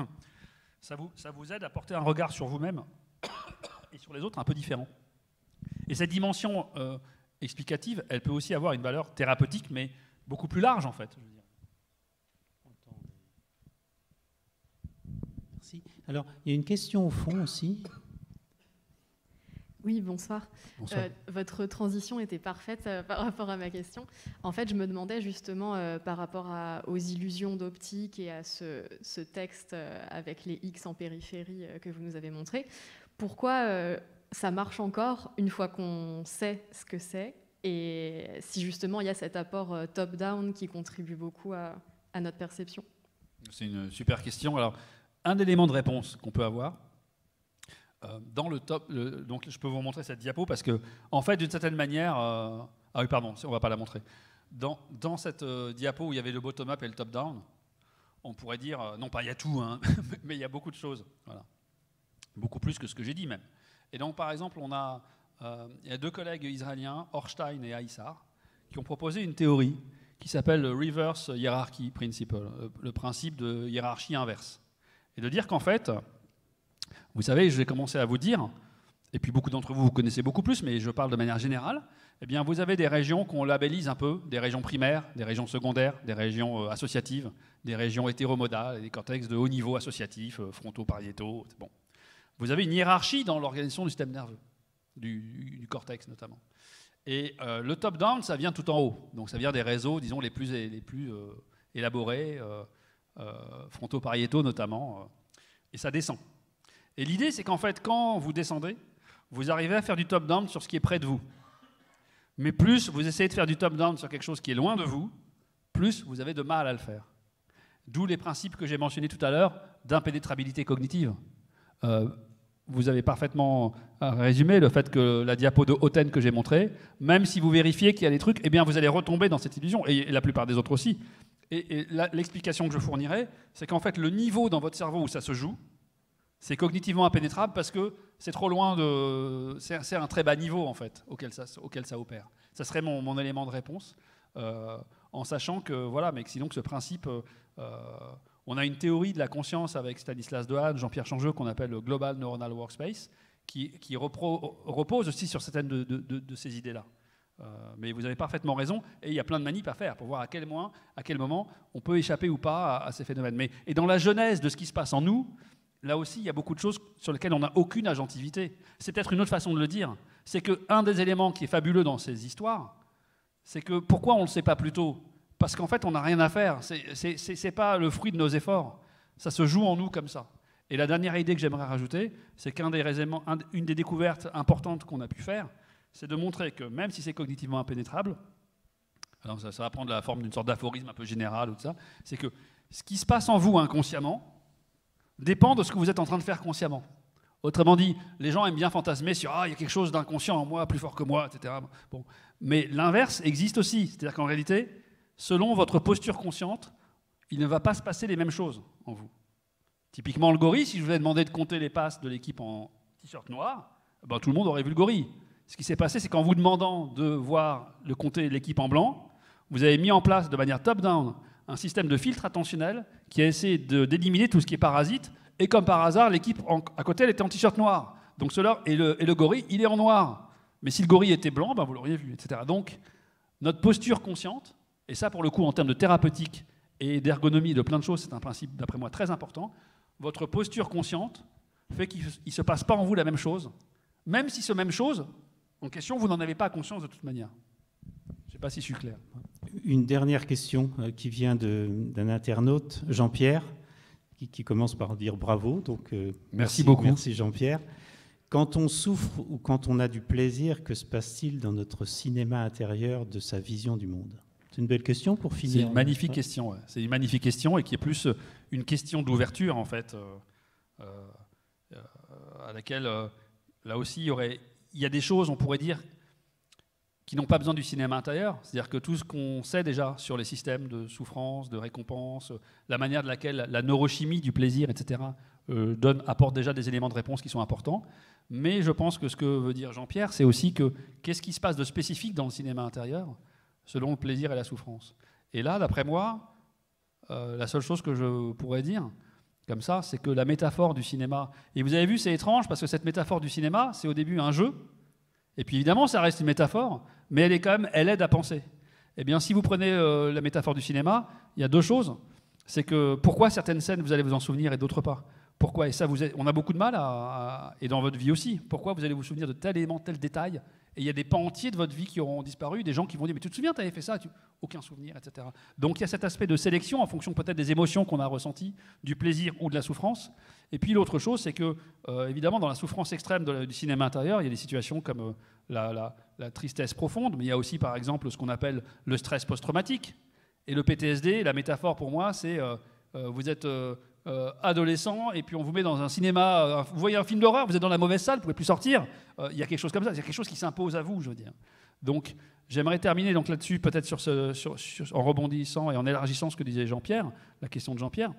Ça vous, ça vous aide à porter un regard sur vous-même et sur les autres un peu différent. Et cette dimension euh, explicative, elle peut aussi avoir une valeur thérapeutique, mais beaucoup plus large en fait. Merci. Alors, il y a une question au fond aussi. Oui, bonsoir. Euh, votre transition était parfaite euh, par rapport à ma question. En fait, je me demandais justement euh, par rapport aux illusions d'optique et à ce, texte avec les X en périphérie que vous nous avez montré, pourquoi ça marche encore une fois qu'on sait ce que c'est et si justement il y a cet apport top-down qui contribue beaucoup à notre perception C'est une super question. Alors, un élément de réponse qu'on peut avoir, euh, dans le top, donc je peux vous montrer cette diapo parce que, en fait, d'une certaine manière, euh, ah oui, pardon, on va pas la montrer. Dans, dans cette euh, diapo où il y avait le bottom-up et le top-down, on pourrait dire, non pas il y a tout, hein, mais il y a beaucoup de choses, voilà. beaucoup plus que ce que j'ai dit même. Et donc, par exemple, on a, il y a deux collègues israéliens, Orstein et Aissar, qui ont proposé une théorie qui s'appelle le reverse hierarchy principle, le principe de hiérarchie inverse, et de dire qu'en fait, vous savez, je vais commencer à vous dire, et puis beaucoup d'entre vous, vous connaissez beaucoup plus, mais je parle de manière générale, eh bien, vous avez des régions qu'on labellise un peu, des régions primaires, des régions secondaires, des régions euh, associatives, des régions hétéromodales, des cortex de haut niveau associatif, euh, frontaux, pariétaux. Bon. Vous avez une hiérarchie dans l'organisation du système nerveux, du, cortex notamment. Et euh, le top-down, ça vient tout en haut. Donc ça vient des réseaux, disons, les plus, les plus élaborés, euh, frontaux, pariétaux notamment. et ça descend. Et l'idée, c'est qu'en fait, quand vous descendez, vous arrivez à faire du top-down sur ce qui est près de vous. Mais plus vous essayez de faire du top-down sur quelque chose qui est loin de vous, plus vous avez de mal à le faire. D'où les principes que j'ai mentionnés tout à l'heure d'impénétrabilité cognitive. Euh, vous avez parfaitement euh, résumé le fait que la diapo de Hoten que j'ai montrée, même si vous vérifiez qu'il y a des trucs, eh bien vous allez retomber dans cette illusion, et la plupart des autres aussi. et l'explication que je fournirai, c'est qu'en fait, le niveau dans votre cerveau où ça se joue, c'est cognitivement impénétrable parce que c'est trop loin de. C'est un très bas niveau, en fait, auquel ça, auquel ça opère. Ça serait mon, élément de réponse, euh, en sachant que, voilà, mais sinon, que ce principe. Euh, euh, on a une théorie de la conscience avec Stanislas Dehaene, Jean-Pierre Changeux, qu'on appelle le Global Neuronal Workspace, qui, repose aussi sur certaines de, ces idées-là. mais vous avez parfaitement raison, et il y a plein de manies à faire pour voir à quel, à quel moment on peut échapper ou pas à, ces phénomènes. Mais, et dans la genèse de ce qui se passe en nous, là aussi, il y a beaucoup de choses sur lesquelles on n'a aucune agentivité. C'est peut-être une autre façon de le dire. C'est qu'un des éléments qui est fabuleux dans ces histoires, c'est que pourquoi on ne le sait pas plus tôt Parce qu'en fait, on n'a rien à faire. Ce n'est pas le fruit de nos efforts. Ça se joue en nous comme ça. Et la dernière idée que j'aimerais rajouter, c'est qu'une des découvertes importantes qu'on a pu faire, c'est de montrer que même si c'est cognitivement impénétrable, alors ça, va prendre la forme d'une sorte d'aphorisme un peu général ou ça, c'est que ce qui se passe en vous inconsciemment, dépend de ce que vous êtes en train de faire consciemment. Autrement dit, les gens aiment bien fantasmer sur Ah, il y a quelque chose d'inconscient en moi, plus fort que moi, etc. Bon. Mais l'inverse existe aussi. C'est-à-dire qu'en réalité, selon votre posture consciente, il ne va pas se passer les mêmes choses en vous. Typiquement, le gorille, si je vous avais demandé de compter les passes de l'équipe en t-shirt noir, ben, tout le monde aurait vu le gorille. Ce qui s'est passé, c'est qu'en vous demandant de voir le compter l'équipe en blanc, vous avez mis en place de manière top-down un système de filtre attentionnel qui a essayé d'éliminer tout ce qui est parasite. Et comme par hasard, l'équipe à côté, elle était en t-shirt noir. Donc cela, et le, et gorille, il est en noir. Mais si le gorille était blanc, ben, vous l'auriez vu, etc. Donc, notre posture consciente, et ça pour le coup en termes de thérapeutique et d'ergonomie, de plein de choses, c'est un principe d'après moi très important, votre posture consciente fait qu'il ne se passe pas en vous la même chose, même si ce même chose, en question, vous n'en avez pas conscience de toute manière. Je ne sais pas si je suis clair une dernière question euh, qui vient d'un internaute, Jean-Pierre, qui, commence par dire bravo. Donc, euh, merci, beaucoup. Merci Jean-Pierre. Quand on souffre ou quand on a du plaisir, que se passe-t-il dans notre cinéma intérieur de sa vision du monde C'est une belle question pour finir. C'est une magnifique question. C'est une magnifique question et qui est plus euh, une question d'ouverture en fait, à laquelle là aussi y aurait, il y a des choses, on pourrait dire qui n'ont pas besoin du cinéma intérieur, c'est-à-dire que tout ce qu'on sait déjà sur les systèmes de souffrance, de récompense, la manière de laquelle la neurochimie du plaisir, etc., euh, donne, apporte déjà des éléments de réponse qui sont importants. Mais je pense que ce que veut dire Jean-Pierre, c'est aussi que qu'est-ce qui se passe de spécifique dans le cinéma intérieur selon le plaisir et la souffrance. Et là, d'après moi, euh, la seule chose que je pourrais dire, comme ça, c'est que la métaphore du cinéma, et vous avez vu, c'est étrange parce que cette métaphore du cinéma, c'est au début un jeu, et puis évidemment, ça reste une métaphore, mais elle est quand elle aide à penser. Eh bien, si vous prenez euh, la métaphore du cinéma, il y a deux choses. C'est que pourquoi certaines scènes vous allez vous en souvenir et d'autres pas. Pourquoi Et ça, vous, on a beaucoup de mal et dans votre vie aussi. Pourquoi vous allez vous souvenir de tel élément, tel détail et il y a des pans entiers de votre vie qui auront disparu, des gens qui vont dire Mais tu te souviens, tu avais fait ça tu... Aucun souvenir, etc. Donc il y a cet aspect de sélection en fonction peut-être des émotions qu'on a ressenties, du plaisir ou de la souffrance. Et puis l'autre chose, c'est que, euh, évidemment, dans la souffrance extrême de du cinéma intérieur, il y a des situations comme euh, la, tristesse profonde, mais il y a aussi, par exemple, ce qu'on appelle le stress post-traumatique. Et le PTSD, la métaphore pour moi, c'est euh, vous êtes euh, adolescent, et puis on vous met dans un cinéma, euh, vous voyez un film d'horreur, vous êtes dans la mauvaise salle, vous pouvez plus sortir. Euh, il y a quelque chose comme ça, il y a quelque chose qui s'impose à vous, je veux dire. Donc, j'aimerais terminer donc là-dessus, peut-être sur, ce en rebondissant et en élargissant ce que disait Jean-Pierre, la question de Jean-Pierre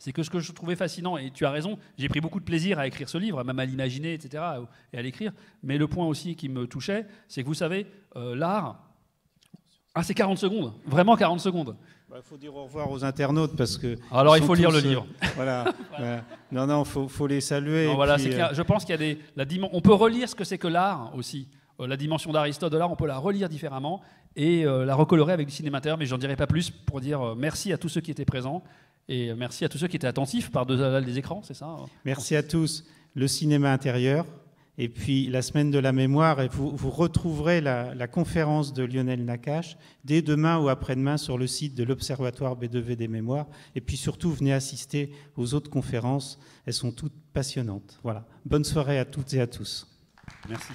c'est que ce que je trouvais fascinant, et tu as raison, j'ai pris beaucoup de plaisir à écrire ce livre, même à l'imaginer, etc., et à l'écrire, mais le point aussi qui me touchait, c'est que vous savez, l'art, ah c'est 40 secondes, vraiment 40 secondes. Bah, il faut dire au revoir aux internautes parce que. Alors il faut lire le livre. Euh, voilà, Non, non, il faut, les saluer. voilà, euh, je pense qu'il y a des. La on peut relire ce que c'est que l'art aussi. Euh, la dimension d'Aristote de l'art, on peut la relire différemment et la recolorer avec du cinéma intérieur, mais j'en dirai pas plus pour dire merci à tous ceux qui étaient présents et merci à tous ceux qui étaient attentifs par delà des écrans, c'est ça hein Merci à tous. Le cinéma intérieur, et puis la semaine de la mémoire, vous, retrouverez la, conférence de Lionel Nakache dès demain ou après-demain sur le site de l'Observatoire B2V des mémoires. Et puis surtout, venez assister aux autres conférences. Elles sont toutes passionnantes. Voilà. Bonne soirée à toutes et à tous. Merci.